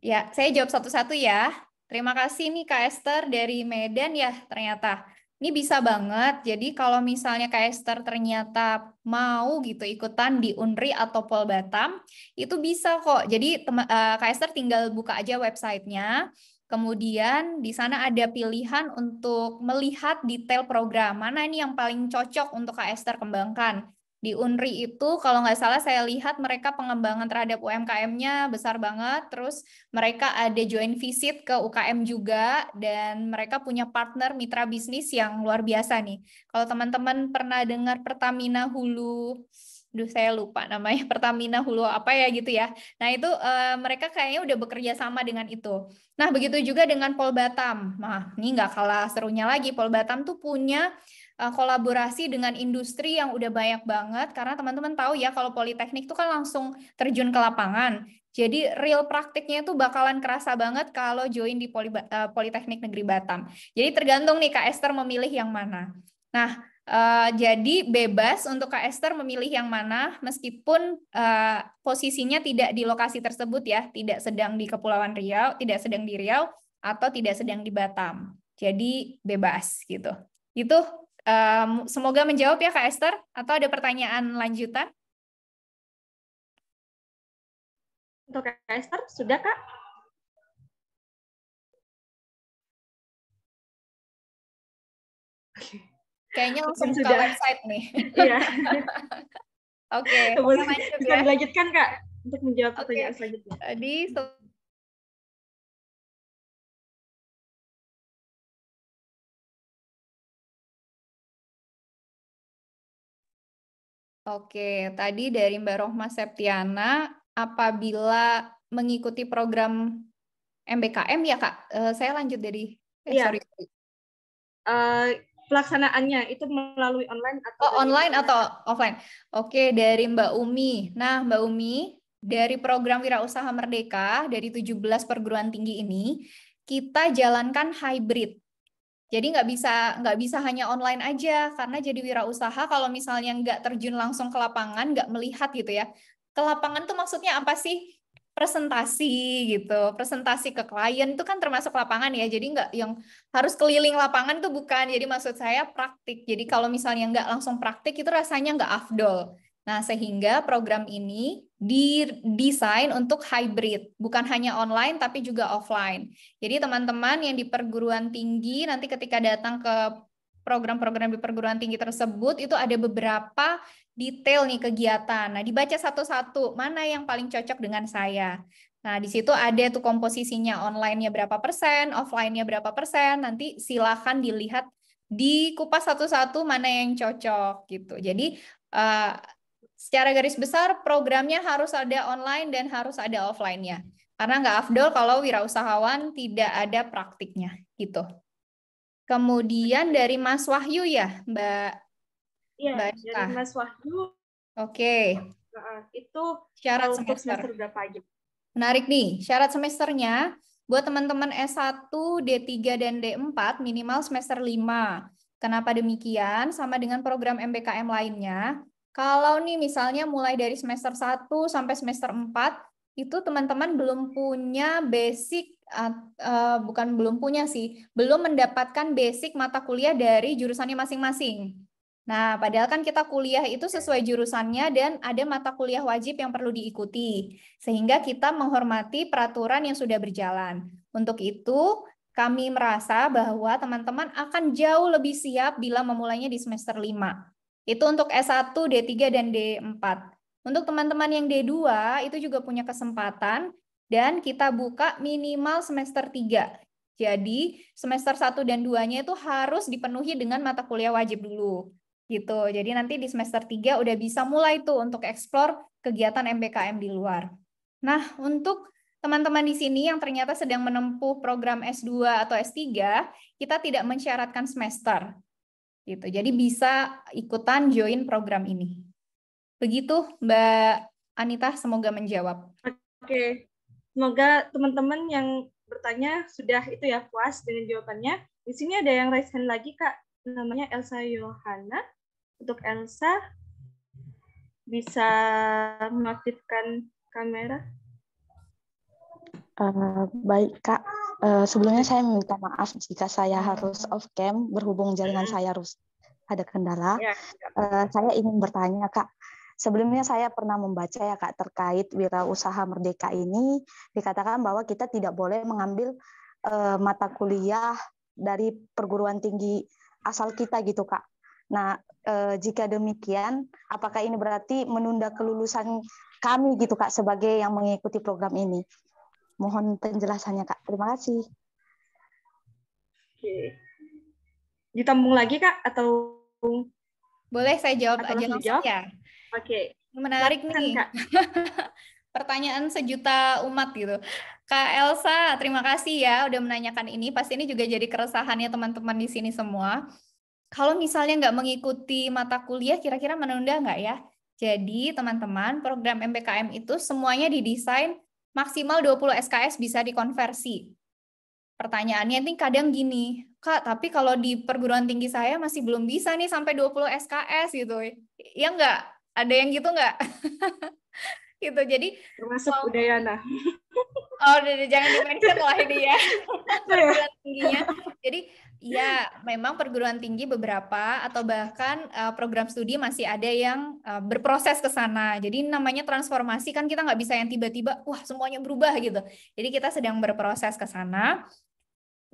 Ya, saya jawab satu-satu ya. Terima kasih nih Kak Esther dari Medan ya ternyata. Ini bisa banget. Jadi kalau misalnya Kak Esther ternyata mau gitu ikutan di Unri atau Polbatam, itu bisa kok. Jadi uh, Kak Esther tinggal buka aja websitenya. Kemudian di sana ada pilihan untuk melihat detail program mana nah, ini yang paling cocok untuk Kak Esther kembangkan. Di UNRI itu kalau nggak salah saya lihat mereka pengembangan terhadap UMKM-nya besar banget, terus mereka ada joint visit ke UKM juga, dan mereka punya partner mitra bisnis yang luar biasa nih. Kalau teman-teman pernah dengar Pertamina Hulu duh saya lupa namanya Pertamina Hulu apa ya gitu ya. Nah itu e, mereka kayaknya udah bekerja sama dengan itu. Nah begitu juga dengan Pol Batam. Nah ini nggak kalah serunya lagi Pol Batam tuh punya e, kolaborasi dengan industri yang udah banyak banget karena teman-teman tahu ya kalau politeknik itu kan langsung terjun ke lapangan. Jadi real praktiknya itu bakalan kerasa banget kalau join di Poli, e, eh, Politeknik Negeri Batam. Jadi tergantung nih Kak Esther memilih yang mana. Nah, Eh, jadi bebas untuk Kak Esther memilih yang mana meskipun uh, posisinya tidak di lokasi tersebut ya, tidak sedang di Kepulauan Riau, tidak sedang di Riau atau tidak sedang di Batam. Jadi bebas gitu. Itu um, semoga menjawab ya Kak Esther atau ada pertanyaan lanjutan? Untuk Kak Esther sudah Kak? Kayaknya langsung buka sudah. website nih. Iya. Oke, kita boleh ya. lanjut Kak untuk menjawab okay. pertanyaan selanjutnya. Di Oke, tadi dari Mbak Rohma Septiana, apabila mengikuti program MBKM ya Kak, eh, saya lanjut dari, eh, ya. sorry. Uh, pelaksanaannya itu melalui online atau oh, online offline? atau offline. Oke, dari Mbak Umi. Nah, Mbak Umi, dari program Wirausaha Merdeka dari 17 perguruan tinggi ini, kita jalankan hybrid. Jadi nggak bisa nggak bisa hanya online aja karena jadi wirausaha kalau misalnya nggak terjun langsung ke lapangan nggak melihat gitu ya ke lapangan tuh maksudnya apa sih presentasi gitu, presentasi ke klien itu kan termasuk lapangan ya, jadi nggak yang harus keliling lapangan tuh bukan, jadi maksud saya praktik, jadi kalau misalnya nggak langsung praktik itu rasanya nggak afdol. Nah, sehingga program ini didesain untuk hybrid, bukan hanya online tapi juga offline. Jadi teman-teman yang di perguruan tinggi nanti ketika datang ke program-program di perguruan tinggi tersebut itu ada beberapa detail nih kegiatan. Nah, dibaca satu-satu, mana yang paling cocok dengan saya. Nah, di situ ada tuh komposisinya online-nya berapa persen, offline-nya berapa persen. Nanti silahkan dilihat di kupas satu-satu mana yang cocok gitu. Jadi uh, secara garis besar programnya harus ada online dan harus ada offline-nya. Karena nggak afdol kalau wirausahawan tidak ada praktiknya gitu. Kemudian dari Mas Wahyu ya, Mbak Iya, dari Mas Wahyu. Oke. Okay. Itu syarat semester. semester berapa aja? Menarik nih, syarat semesternya buat teman-teman S1, D3, dan D4 minimal semester 5. Kenapa demikian? Sama dengan program MBKM lainnya. Kalau nih misalnya mulai dari semester 1 sampai semester 4, itu teman-teman belum punya basic eh, bukan belum punya sih, belum mendapatkan basic mata kuliah dari jurusannya masing-masing. Nah, padahal kan kita kuliah itu iya. sesuai jurusannya dan ada mata kuliah wajib yang perlu diikuti, sehingga kita menghormati peraturan yang sudah berjalan. Untuk itu, kami merasa bahwa teman-teman akan jauh lebih siap bila memulainya di semester 5. Itu untuk S1, D3, dan D4. Untuk teman-teman yang D2, itu juga punya kesempatan, dan kita buka minimal semester 3. Jadi, semester 1 dan 2-nya itu harus dipenuhi dengan mata kuliah wajib dulu gitu. Jadi nanti di semester 3 udah bisa mulai tuh untuk explore kegiatan MBKM di luar. Nah, untuk teman-teman di sini yang ternyata sedang menempuh program S2 atau S3, kita tidak mensyaratkan semester. Gitu. Jadi bisa ikutan join program ini. Begitu Mbak Anita, semoga menjawab. Oke. Semoga teman-teman yang bertanya sudah itu ya puas dengan jawabannya. Di sini ada yang raise hand lagi, Kak namanya Elsa Yohana untuk Elsa bisa mengaktifkan kamera. Uh, baik kak, uh, sebelumnya saya minta maaf jika saya harus off cam berhubung jaringan saya harus ada kendala. Uh, saya ingin bertanya kak, sebelumnya saya pernah membaca ya kak terkait wirausaha merdeka ini dikatakan bahwa kita tidak boleh mengambil uh, mata kuliah dari perguruan tinggi asal kita gitu kak. Nah, e, jika demikian, apakah ini berarti menunda kelulusan kami gitu Kak sebagai yang mengikuti program ini? Mohon penjelasannya Kak. Terima kasih. Oke. Ditambung lagi Kak atau boleh saya jawab atau aja langsung jawab? ya? Oke. Menarik Lakan, nih. Kak. Pertanyaan sejuta umat gitu. Kak Elsa, terima kasih ya udah menanyakan ini. Pasti ini juga jadi keresahannya teman-teman di sini semua. Kalau misalnya nggak mengikuti mata kuliah, kira-kira menunda nggak ya? Jadi teman-teman, program MPKM itu semuanya didesain maksimal 20 SKS bisa dikonversi. Pertanyaannya ini kadang gini, Kak, tapi kalau di perguruan tinggi saya masih belum bisa nih sampai 20 SKS gitu. Ya nggak? Ada yang gitu nggak? gitu jadi termasuk Udayana oh udah, udah jangan dimention lah ini ya iya. perguruan tingginya jadi ya memang perguruan tinggi beberapa atau bahkan uh, program studi masih ada yang uh, berproses ke sana jadi namanya transformasi kan kita nggak bisa yang tiba-tiba wah semuanya berubah gitu jadi kita sedang berproses ke sana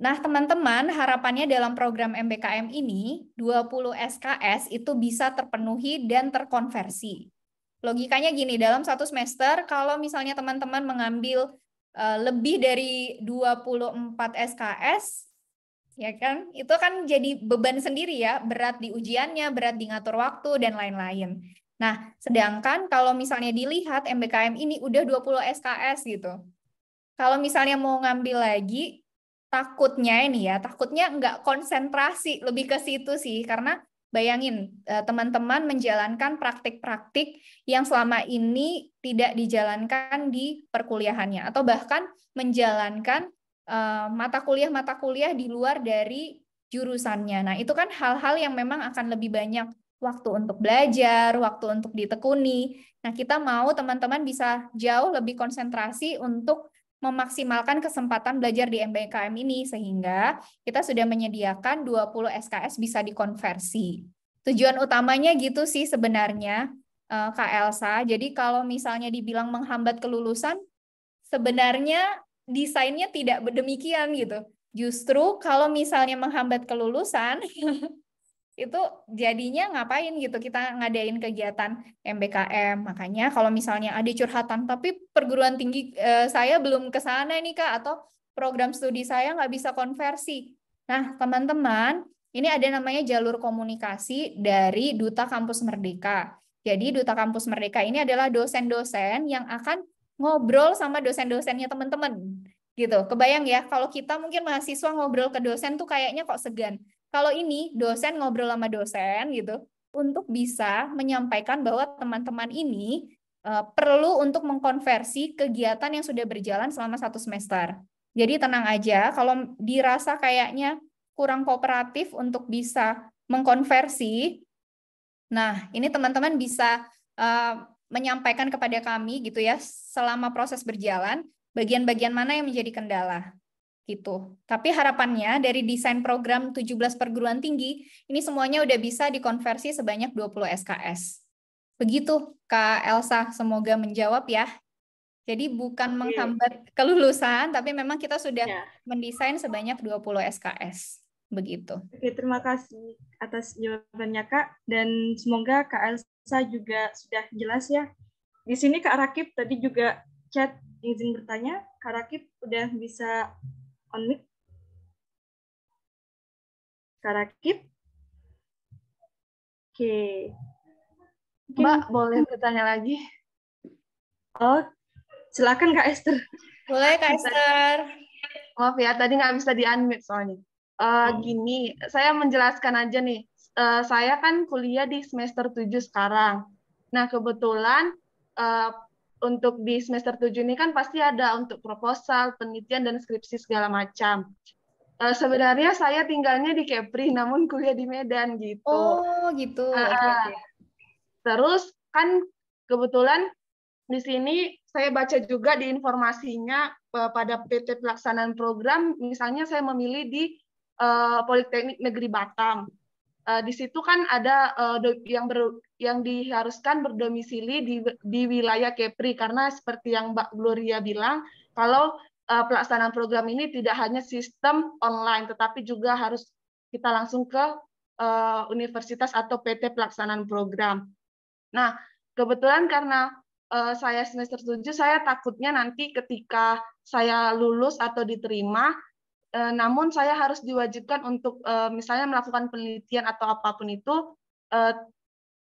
Nah, teman-teman, harapannya dalam program MBKM ini 20 SKS itu bisa terpenuhi dan terkonversi. Logikanya gini, dalam satu semester kalau misalnya teman-teman mengambil eh, lebih dari 24 SKS ya kan? Itu kan jadi beban sendiri ya, berat di ujiannya, berat di ngatur waktu dan lain-lain. Nah, sedangkan kalau misalnya dilihat MBKM ini udah 20 SKS gitu. Kalau misalnya mau ngambil lagi, takutnya ini ya, takutnya nggak konsentrasi lebih ke situ sih, karena Bayangin eh, teman-teman menjalankan praktik-praktik yang selama ini tidak dijalankan di perkuliahannya atau bahkan menjalankan eh, mata kuliah-mata kuliah di luar dari jurusannya. Nah, itu kan hal-hal yang memang akan lebih banyak waktu untuk belajar, waktu untuk ditekuni. Nah, kita mau teman-teman bisa jauh lebih konsentrasi untuk memaksimalkan kesempatan belajar di MBKM ini sehingga kita sudah menyediakan 20 SKS bisa dikonversi. Tujuan utamanya gitu sih sebenarnya eh, Kak Elsa. Jadi kalau misalnya dibilang menghambat kelulusan, sebenarnya desainnya tidak demikian gitu. Justru kalau misalnya menghambat kelulusan, itu jadinya ngapain gitu kita ngadain kegiatan MBKM makanya kalau misalnya ada curhatan tapi perguruan tinggi eh, saya belum ke sana nih kak atau program studi saya nggak bisa konversi nah teman-teman ini ada namanya jalur komunikasi dari duta kampus merdeka jadi duta kampus merdeka ini adalah dosen-dosen yang akan ngobrol sama dosen-dosennya teman-teman gitu kebayang ya kalau kita mungkin mahasiswa ngobrol ke dosen tuh kayaknya kok segan kalau ini dosen ngobrol sama dosen gitu untuk bisa menyampaikan bahwa teman-teman ini uh, perlu untuk mengkonversi kegiatan yang sudah berjalan selama satu semester. Jadi tenang aja kalau dirasa kayaknya kurang kooperatif untuk bisa mengkonversi. Nah, ini teman-teman bisa uh, menyampaikan kepada kami gitu ya selama proses berjalan bagian-bagian mana yang menjadi kendala gitu. Tapi harapannya dari desain program 17 perguruan tinggi, ini semuanya udah bisa dikonversi sebanyak 20 SKS. Begitu Kak Elsa, semoga menjawab ya. Jadi bukan iya. menghambat kelulusan, tapi memang kita sudah ya. mendesain sebanyak 20 SKS. Begitu. Oke, terima kasih atas jawabannya Kak. Dan semoga Kak Elsa juga sudah jelas ya. Di sini Kak Rakib tadi juga chat izin bertanya, Kak Rakib udah bisa on mute. Sarakit. Oke. Okay. Mbak, boleh bertanya lagi? Oh, silakan Kak Esther. Boleh Kak Esther. Maaf ya, tadi nggak bisa di-unmute soalnya. Uh, gini, saya menjelaskan aja nih. Uh, saya kan kuliah di semester 7 sekarang. Nah, kebetulan uh, untuk di semester 7 ini kan pasti ada untuk proposal, penelitian, dan skripsi segala macam. Uh, sebenarnya saya tinggalnya di Kepri, namun kuliah di Medan gitu. Oh gitu. Uh, ah, ah. okay. Terus kan kebetulan di sini saya baca juga di informasinya uh, pada PT pelaksanaan program, misalnya saya memilih di uh, Politeknik Negeri Batam. Uh, di situ kan ada uh, yang ber, yang diharuskan berdomisili di, di wilayah Kepri karena seperti yang Mbak Gloria bilang kalau uh, pelaksanaan program ini tidak hanya sistem online tetapi juga harus kita langsung ke uh, universitas atau PT pelaksanaan program. Nah, kebetulan karena uh, saya semester 7 saya takutnya nanti ketika saya lulus atau diterima namun saya harus diwajibkan untuk misalnya melakukan penelitian atau apapun itu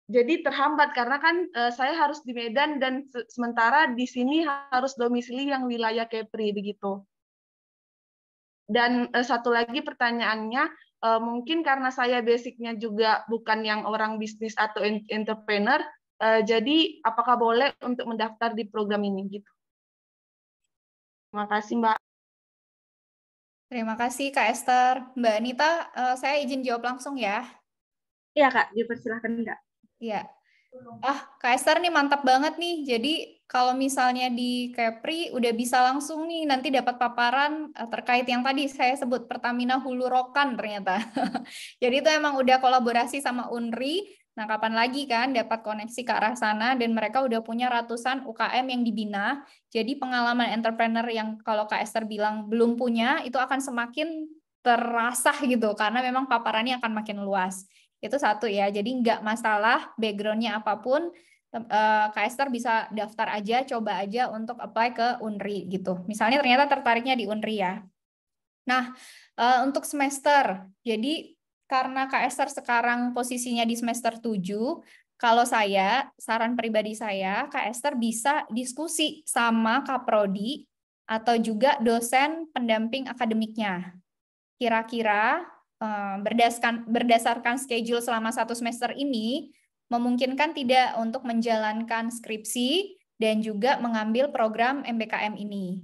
jadi terhambat karena kan uh, saya harus di Medan dan se sementara di sini harus domisili yang wilayah Kepri begitu. Dan uh, satu lagi pertanyaannya uh, mungkin karena saya basicnya juga bukan yang orang bisnis atau entrepreneur, uh, jadi apakah boleh untuk mendaftar di program ini gitu? Terima kasih Mbak. Terima kasih Kak Esther. Mbak Anita, uh, saya izin jawab langsung ya. Iya Kak, dipersilahkan enggak. Iya. Ah, Kak Esther nih mantap banget nih. Jadi kalau misalnya di Kepri udah bisa langsung nih nanti dapat paparan eh, terkait yang tadi saya sebut Pertamina Hulu Rokan ternyata. Jadi itu emang udah kolaborasi sama Unri. Nah, kapan lagi kan dapat koneksi ke arah sana dan mereka udah punya ratusan UKM yang dibina. Jadi pengalaman entrepreneur yang kalau Kak Esther bilang belum punya itu akan semakin terasah gitu karena memang paparannya akan makin luas. Itu satu ya. Jadi nggak masalah backgroundnya apapun, eh, KSTER bisa daftar aja, coba aja untuk apply ke Unri gitu. Misalnya ternyata tertariknya di Unri ya. Nah, eh, untuk semester, jadi karena KSTER sekarang posisinya di semester 7, kalau saya, saran pribadi saya, KSTER bisa diskusi sama Kaprodi atau juga dosen pendamping akademiknya. Kira-kira Eh, berdasarkan berdasarkan schedule selama satu semester ini memungkinkan tidak untuk menjalankan skripsi dan juga mengambil program MBKM ini.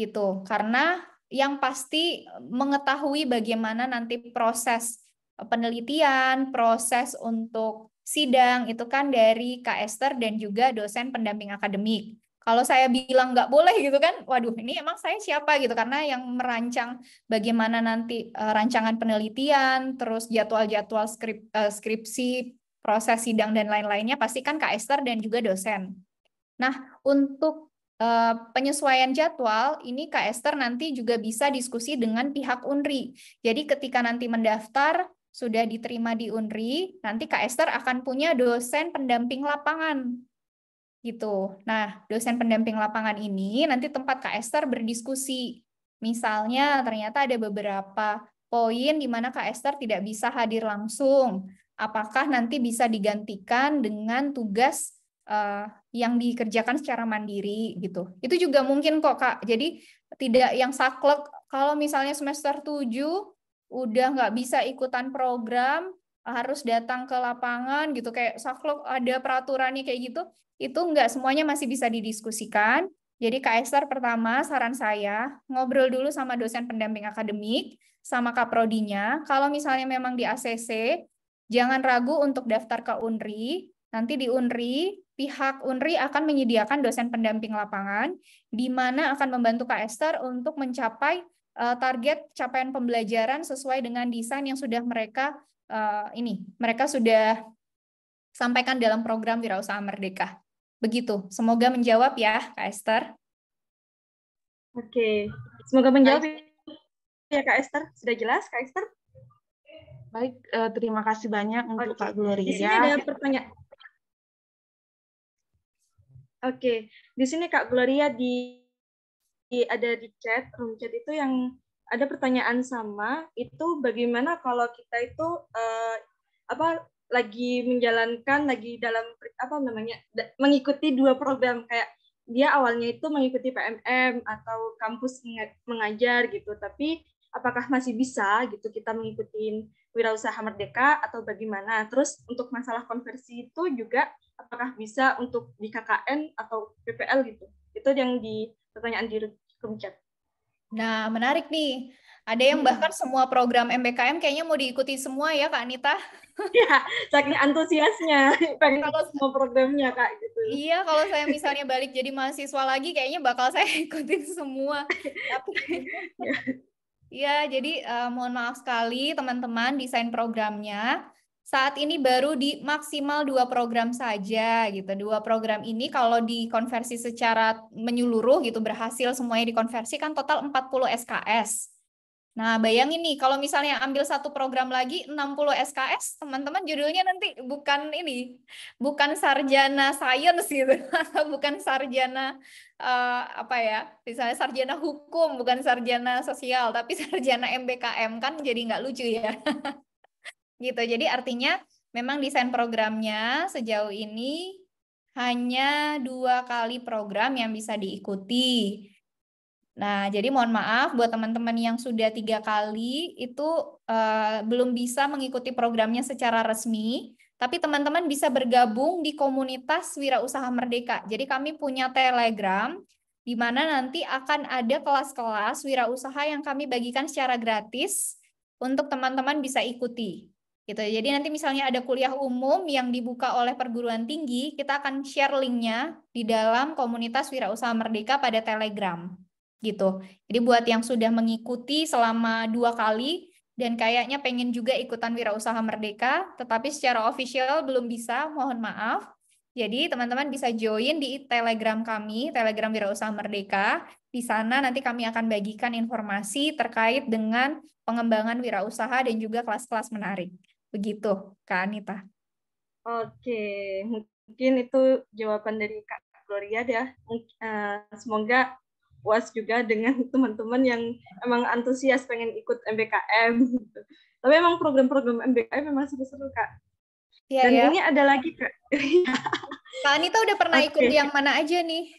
Gitu. Karena yang pasti mengetahui bagaimana nanti proses penelitian, proses untuk sidang itu kan dari Kak dan juga dosen pendamping akademik kalau saya bilang nggak boleh gitu kan, waduh ini emang saya siapa gitu karena yang merancang bagaimana nanti uh, rancangan penelitian, terus jadwal-jadwal skrip, uh, skripsi, proses sidang dan lain-lainnya pasti kan Kak Esther dan juga dosen. Nah untuk uh, penyesuaian jadwal ini Kak Esther nanti juga bisa diskusi dengan pihak Unri. Jadi ketika nanti mendaftar sudah diterima di Unri, nanti Kak Esther akan punya dosen pendamping lapangan gitu. Nah, dosen pendamping lapangan ini nanti tempat Kak Esther berdiskusi. Misalnya ternyata ada beberapa poin di mana Kak Esther tidak bisa hadir langsung. Apakah nanti bisa digantikan dengan tugas uh, yang dikerjakan secara mandiri gitu. Itu juga mungkin kok Kak. Jadi tidak yang saklek kalau misalnya semester 7 udah nggak bisa ikutan program, harus datang ke lapangan gitu kayak saklok ada peraturannya kayak gitu itu nggak semuanya masih bisa didiskusikan jadi KSR pertama saran saya ngobrol dulu sama dosen pendamping akademik sama kaprodinya kalau misalnya memang di ACC jangan ragu untuk daftar ke Unri nanti di Unri pihak Unri akan menyediakan dosen pendamping lapangan di mana akan membantu KSR untuk mencapai eh, target capaian pembelajaran sesuai dengan desain yang sudah mereka uh, ini mereka sudah sampaikan dalam program Wirausaha Merdeka. Begitu. Semoga menjawab ya, Kak Esther. Oke, semoga menjawab ya Kak Esther. Sudah jelas, Kak Esther? Baik, uh, terima kasih banyak untuk Oke. Kak Gloria. Di sini ada pertanyaan. Oke, di sini Kak Gloria di, di ada di chat, room chat itu yang ada pertanyaan sama itu bagaimana kalau kita itu uh, apa lagi menjalankan lagi dalam apa namanya mengikuti dua program kayak dia awalnya itu mengikuti PMM atau kampus mengajar gitu tapi apakah masih bisa gitu kita mengikuti wirausaha merdeka atau bagaimana terus untuk masalah konversi itu juga apakah bisa untuk di KKN atau PPL gitu itu yang di pertanyaan di Nah, menarik nih. Ada yang hmm. bahkan semua program MBKM kayaknya mau diikuti semua ya Kak Anita. Iya, saking antusiasnya pengen kalau semua programnya Kak gitu. Iya, kalau saya misalnya balik jadi mahasiswa lagi kayaknya bakal saya ikutin semua. Iya, ya, jadi uh, mohon maaf sekali teman-teman desain programnya saat ini baru di maksimal dua program saja gitu. Dua program ini kalau dikonversi secara menyeluruh gitu berhasil semuanya dikonversi kan total 40 SKS. Nah, bayangin nih kalau misalnya ambil satu program lagi 60 SKS, teman-teman judulnya nanti bukan ini, bukan sarjana sains gitu atau bukan sarjana uh, apa ya? Misalnya sarjana hukum, bukan sarjana sosial, tapi sarjana MBKM kan jadi nggak lucu ya. Gitu. Jadi artinya memang desain programnya sejauh ini hanya dua kali program yang bisa diikuti. Nah, jadi mohon maaf buat teman-teman yang sudah tiga kali itu uh, belum bisa mengikuti programnya secara resmi, tapi teman-teman bisa bergabung di komunitas Wirausaha Merdeka. Jadi kami punya Telegram di mana nanti akan ada kelas-kelas wirausaha yang kami bagikan secara gratis untuk teman-teman bisa ikuti gitu. Jadi nanti misalnya ada kuliah umum yang dibuka oleh perguruan tinggi, kita akan share linknya di dalam komunitas Wirausaha Merdeka pada Telegram, gitu. Jadi buat yang sudah mengikuti selama dua kali dan kayaknya pengen juga ikutan Wirausaha Merdeka, tetapi secara official belum bisa, mohon maaf. Jadi teman-teman bisa join di Telegram kami, Telegram Wirausaha Merdeka. Di sana nanti kami akan bagikan informasi terkait dengan pengembangan wirausaha dan juga kelas-kelas menarik. Begitu, Kak Anita. Oke, mungkin itu jawaban dari Kak Gloria ya. Eh, semoga puas juga dengan teman-teman yang emang antusias pengen ikut MBKM. Tapi emang program-program MBKM memang seru-seru, Kak. Iya, Dan ya. ini ada lagi, Kak. Kak Anita udah pernah okay. ikut yang mana aja nih?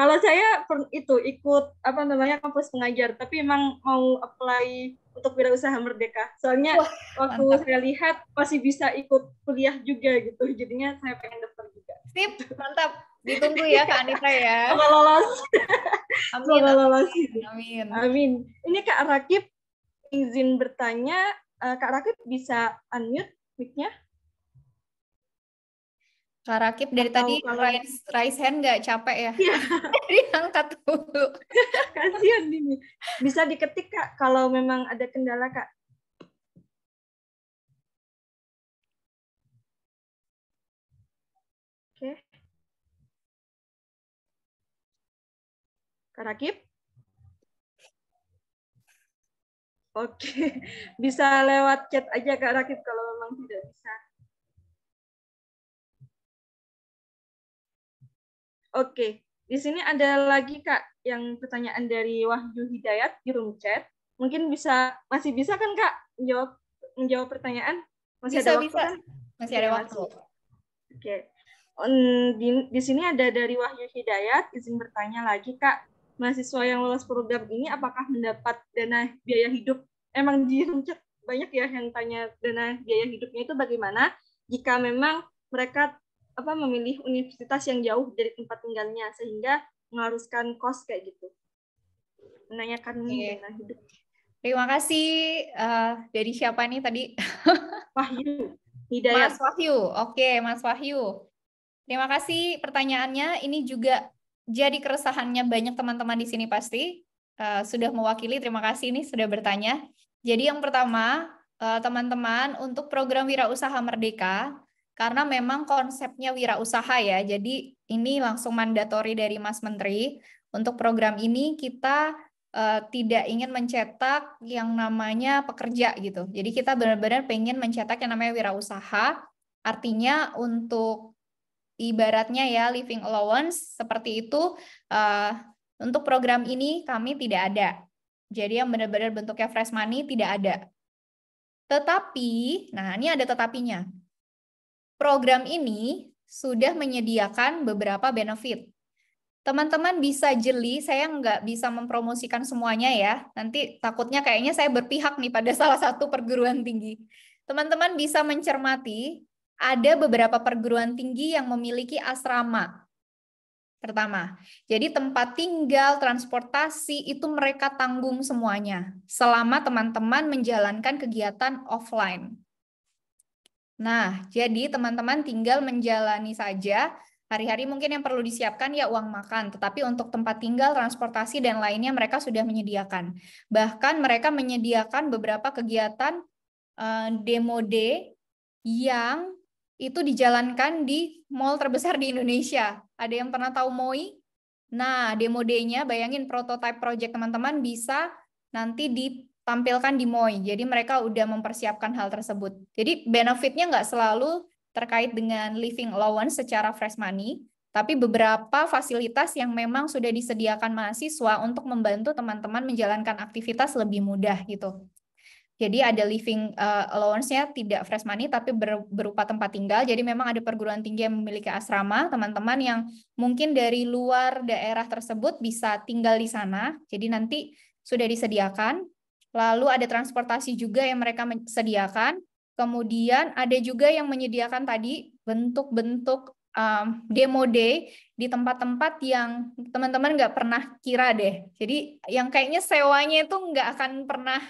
Kalau saya itu ikut apa namanya kampus pengajar, tapi emang mau apply untuk wirausaha merdeka. Soalnya Wah, waktu mantap. saya lihat masih bisa ikut kuliah juga gitu. Jadinya saya pengen daftar juga. Sip, mantap. Ditunggu ya Kak Anita ya. Semoga lolos. Amin. Semoga lolos. Amin. Amin. Ini Kak Rakib izin bertanya, eh, Kak Rakib bisa unmute mic-nya? Kak dari Atau tadi kalau... raise, raise hand nggak capek ya? Iya. Diangkat dulu. Kasian ini. Bisa diketik Kak kalau memang ada kendala Kak. Oke. Kak Rakib? Oke, bisa lewat chat aja Kak Rakib kalau memang tidak bisa. Oke, di sini ada lagi Kak yang pertanyaan dari Wahyu Hidayat di room chat. Mungkin bisa masih bisa kan Kak menjawab menjawab pertanyaan? Masih bisa, ada waktu bisa. kan? Masih ada iya, waktu. Oke. Di, di sini ada dari Wahyu Hidayat izin bertanya lagi Kak. Mahasiswa yang lolos program ini apakah mendapat dana biaya hidup? Emang di room chat banyak ya yang tanya dana biaya hidupnya itu bagaimana jika memang mereka apa memilih universitas yang jauh dari tempat tinggalnya sehingga mengharuskan kos kayak gitu menanyakan dana hidup terima kasih uh, dari siapa nih tadi Wahyu Hidayat Mas Wahyu oke okay, Mas Wahyu terima kasih pertanyaannya ini juga jadi keresahannya banyak teman-teman di sini pasti uh, sudah mewakili terima kasih nih sudah bertanya jadi yang pertama eh, teman-teman uh, untuk program wirausaha merdeka karena memang konsepnya wirausaha ya. Jadi ini langsung mandatori dari Mas Menteri. Untuk program ini kita uh, tidak ingin mencetak yang namanya pekerja gitu. Jadi kita benar-benar pengen mencetak yang namanya wirausaha. Artinya untuk ibaratnya ya living allowance seperti itu uh, untuk program ini kami tidak ada. Jadi yang benar-benar bentuknya fresh money tidak ada. Tetapi, nah ini ada tetapinya program ini sudah menyediakan beberapa benefit. Teman-teman bisa jeli, saya nggak bisa mempromosikan semuanya ya. Nanti takutnya kayaknya saya berpihak nih pada salah satu perguruan tinggi. Teman-teman bisa mencermati ada beberapa perguruan tinggi yang memiliki asrama. Pertama, jadi tempat tinggal, transportasi itu mereka tanggung semuanya selama teman-teman menjalankan kegiatan offline. Nah, jadi teman-teman tinggal menjalani saja. Hari-hari mungkin yang perlu disiapkan ya uang makan, tetapi untuk tempat tinggal, transportasi, dan lainnya mereka sudah menyediakan. Bahkan mereka menyediakan beberapa kegiatan uh, demo day yang itu dijalankan di mall terbesar di Indonesia. Ada yang pernah tahu MOI? Nah, demo day-nya bayangin prototype project teman-teman bisa nanti di tampilkan di MOI. Jadi mereka udah mempersiapkan hal tersebut. Jadi benefitnya nggak selalu terkait dengan living allowance secara fresh money, tapi beberapa fasilitas yang memang sudah disediakan mahasiswa untuk membantu teman-teman menjalankan aktivitas lebih mudah gitu. Jadi ada living uh, allowance-nya tidak fresh money tapi berupa tempat tinggal. Jadi memang ada perguruan tinggi yang memiliki asrama, teman-teman yang mungkin dari luar daerah tersebut bisa tinggal di sana. Jadi nanti sudah disediakan Lalu ada transportasi juga yang mereka sediakan. Kemudian ada juga yang menyediakan tadi bentuk-bentuk um, demo day di tempat-tempat yang teman-teman nggak pernah kira deh. Jadi yang kayaknya sewanya itu nggak akan pernah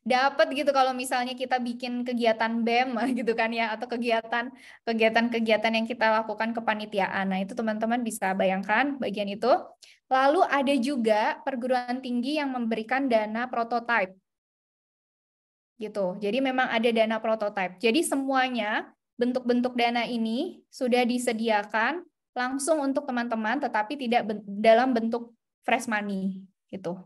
dapat gitu kalau misalnya kita bikin kegiatan BEM gitu kan ya atau kegiatan kegiatan-kegiatan yang kita lakukan kepanitiaan. Nah, itu teman-teman bisa bayangkan bagian itu. Lalu ada juga perguruan tinggi yang memberikan dana prototype gitu. Jadi memang ada dana prototipe. Jadi semuanya bentuk-bentuk dana ini sudah disediakan langsung untuk teman-teman tetapi tidak dalam bentuk fresh money gitu.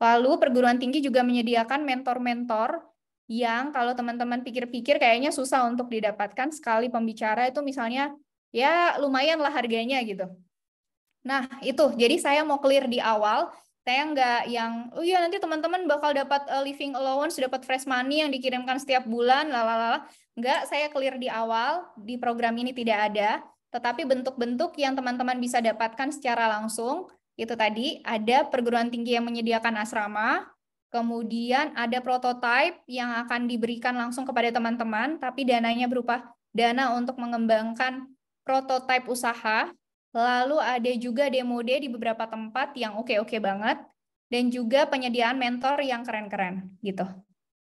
Lalu perguruan tinggi juga menyediakan mentor-mentor yang kalau teman-teman pikir-pikir kayaknya susah untuk didapatkan sekali pembicara itu misalnya ya lumayan lah harganya gitu. Nah, itu. Jadi saya mau clear di awal, saya nggak yang oh iya nanti teman-teman bakal dapat uh, living allowance dapat fresh money yang dikirimkan setiap bulan lalalala nggak saya clear di awal di program ini tidak ada tetapi bentuk-bentuk yang teman-teman bisa dapatkan secara langsung itu tadi ada perguruan tinggi yang menyediakan asrama kemudian ada prototype yang akan diberikan langsung kepada teman-teman tapi dananya berupa dana untuk mengembangkan prototipe usaha Lalu ada juga demo day di beberapa tempat yang oke-oke okay -okay banget dan juga penyediaan mentor yang keren-keren gitu.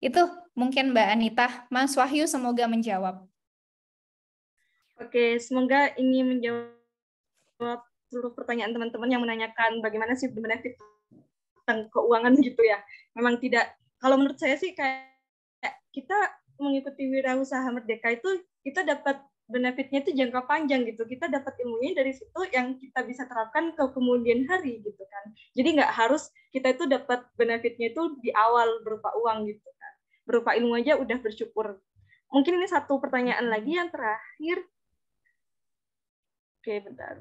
Itu mungkin Mbak Anita, Mas Wahyu semoga menjawab. Oke, semoga ini menjawab seluruh pertanyaan teman-teman yang menanyakan bagaimana sih benefit tentang keuangan gitu ya. Memang tidak kalau menurut saya sih kayak kita mengikuti wirausaha merdeka itu kita dapat benefitnya itu jangka panjang gitu. Kita dapat ilmunya dari situ yang kita bisa terapkan ke kemudian hari gitu kan. Jadi nggak harus kita itu dapat benefitnya itu di awal berupa uang gitu kan. Berupa ilmu aja udah bersyukur. Mungkin ini satu pertanyaan lagi yang terakhir. Oke, bentar.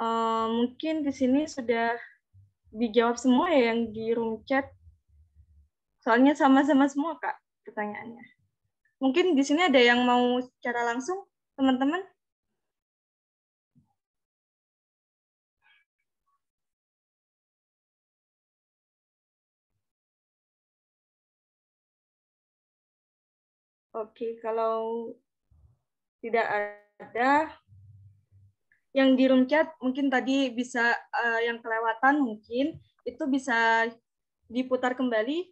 Uh, mungkin di sini sudah dijawab semua ya yang di room chat. Soalnya sama-sama semua, Kak pertanyaannya. Mungkin di sini ada yang mau secara langsung, teman-teman? Oke, kalau tidak ada yang di room chat mungkin tadi bisa uh, yang kelewatan mungkin itu bisa diputar kembali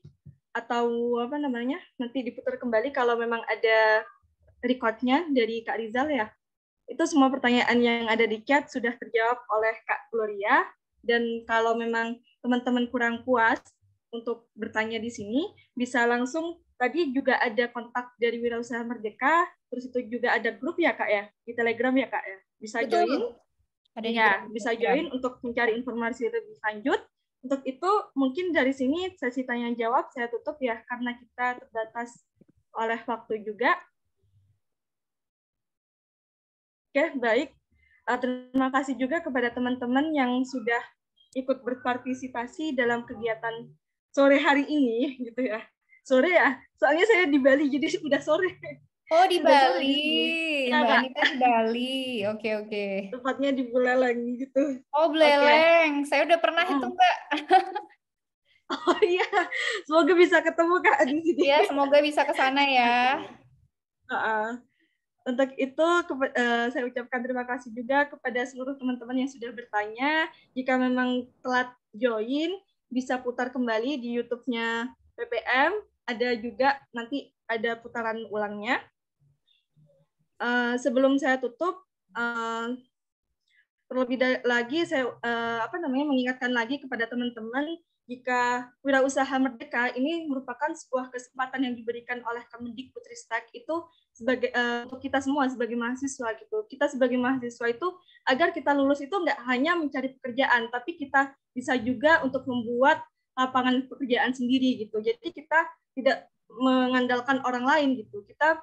atau apa namanya nanti diputar kembali kalau memang ada recordnya dari Kak Rizal ya. Itu semua pertanyaan yang ada di chat sudah terjawab oleh Kak Gloria dan kalau memang teman-teman kurang puas untuk bertanya di sini bisa langsung tadi juga ada kontak dari Wirausaha Merdeka terus itu juga ada grup ya Kak ya di Telegram ya Kak ya. Bisa Betul. join. Ada ya, bisa join untuk mencari informasi lebih lanjut untuk itu mungkin dari sini sesi tanya jawab saya tutup ya karena kita terbatas oleh waktu juga. Oke, baik. Eh, terima kasih juga kepada teman-teman yang sudah ikut berpartisipasi dalam kegiatan sore hari ini gitu ya. Sore ya, soalnya saya di Bali jadi sudah sore. Oh di Bali. Bali. Mbak Anita di Bali. Oke okay, oke. Okay. Tempatnya di Buleleng gitu. Oh Buleleng. Okay. Saya udah pernah hitung itu hmm. Mbak. oh iya. Semoga bisa ketemu Kak di sini. Iya, semoga bisa ke sana ya. Uh -uh. Untuk itu eh, saya ucapkan terima kasih juga kepada seluruh teman-teman yang sudah bertanya. Jika memang telat join, bisa putar kembali di YouTube-nya PPM. Ada juga nanti ada putaran ulangnya uh, sebelum saya tutup uh, terlebih lagi saya uh, apa namanya mengingatkan lagi kepada teman-teman jika wirausaha merdeka ini merupakan sebuah kesempatan yang diberikan oleh Kemendikbudristek itu sebagai uh, untuk kita semua sebagai mahasiswa gitu. Kita sebagai mahasiswa itu agar kita lulus itu nggak hanya mencari pekerjaan, tapi kita bisa juga untuk membuat lapangan pekerjaan sendiri gitu. Jadi kita tidak mengandalkan orang lain gitu. Kita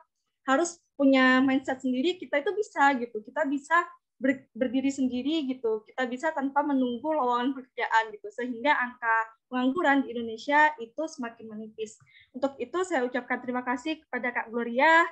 harus punya mindset sendiri kita itu bisa gitu kita bisa ber, berdiri sendiri gitu kita bisa tanpa menunggu lowongan pekerjaan gitu sehingga angka pengangguran di Indonesia itu semakin menipis untuk itu saya ucapkan terima kasih kepada Kak Gloria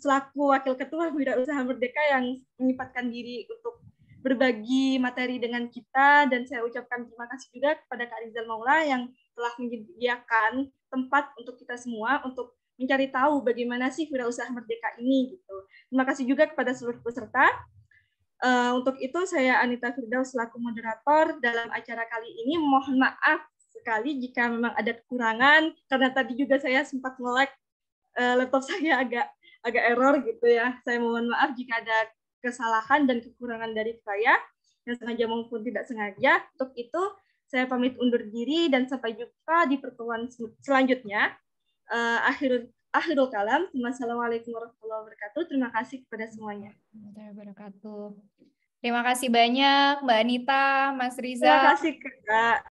selaku wakil ketua Bidang Usaha Merdeka yang menyempatkan diri untuk berbagi materi dengan kita dan saya ucapkan terima kasih juga kepada Kak Rizal Maula yang telah menyediakan tempat untuk kita semua untuk mencari tahu bagaimana sih wirausaha merdeka ini gitu. Terima kasih juga kepada seluruh peserta. Eh, untuk itu saya Anita Firdaus selaku moderator dalam acara kali ini mohon maaf sekali jika memang ada kekurangan karena tadi juga saya sempat melek uh, laptop saya agak agak error gitu ya. Saya mohon maaf jika ada kesalahan dan kekurangan dari saya yang sengaja maupun tidak sengaja. Untuk itu saya pamit undur diri dan sampai jumpa di pertemuan selanjutnya uh, akhir akhirul kalam. Wassalamualaikum warahmatullahi wabarakatuh. Terima kasih kepada semuanya. Terima kasih banyak Mbak Anita, Mas Riza. Terima kasih Kak.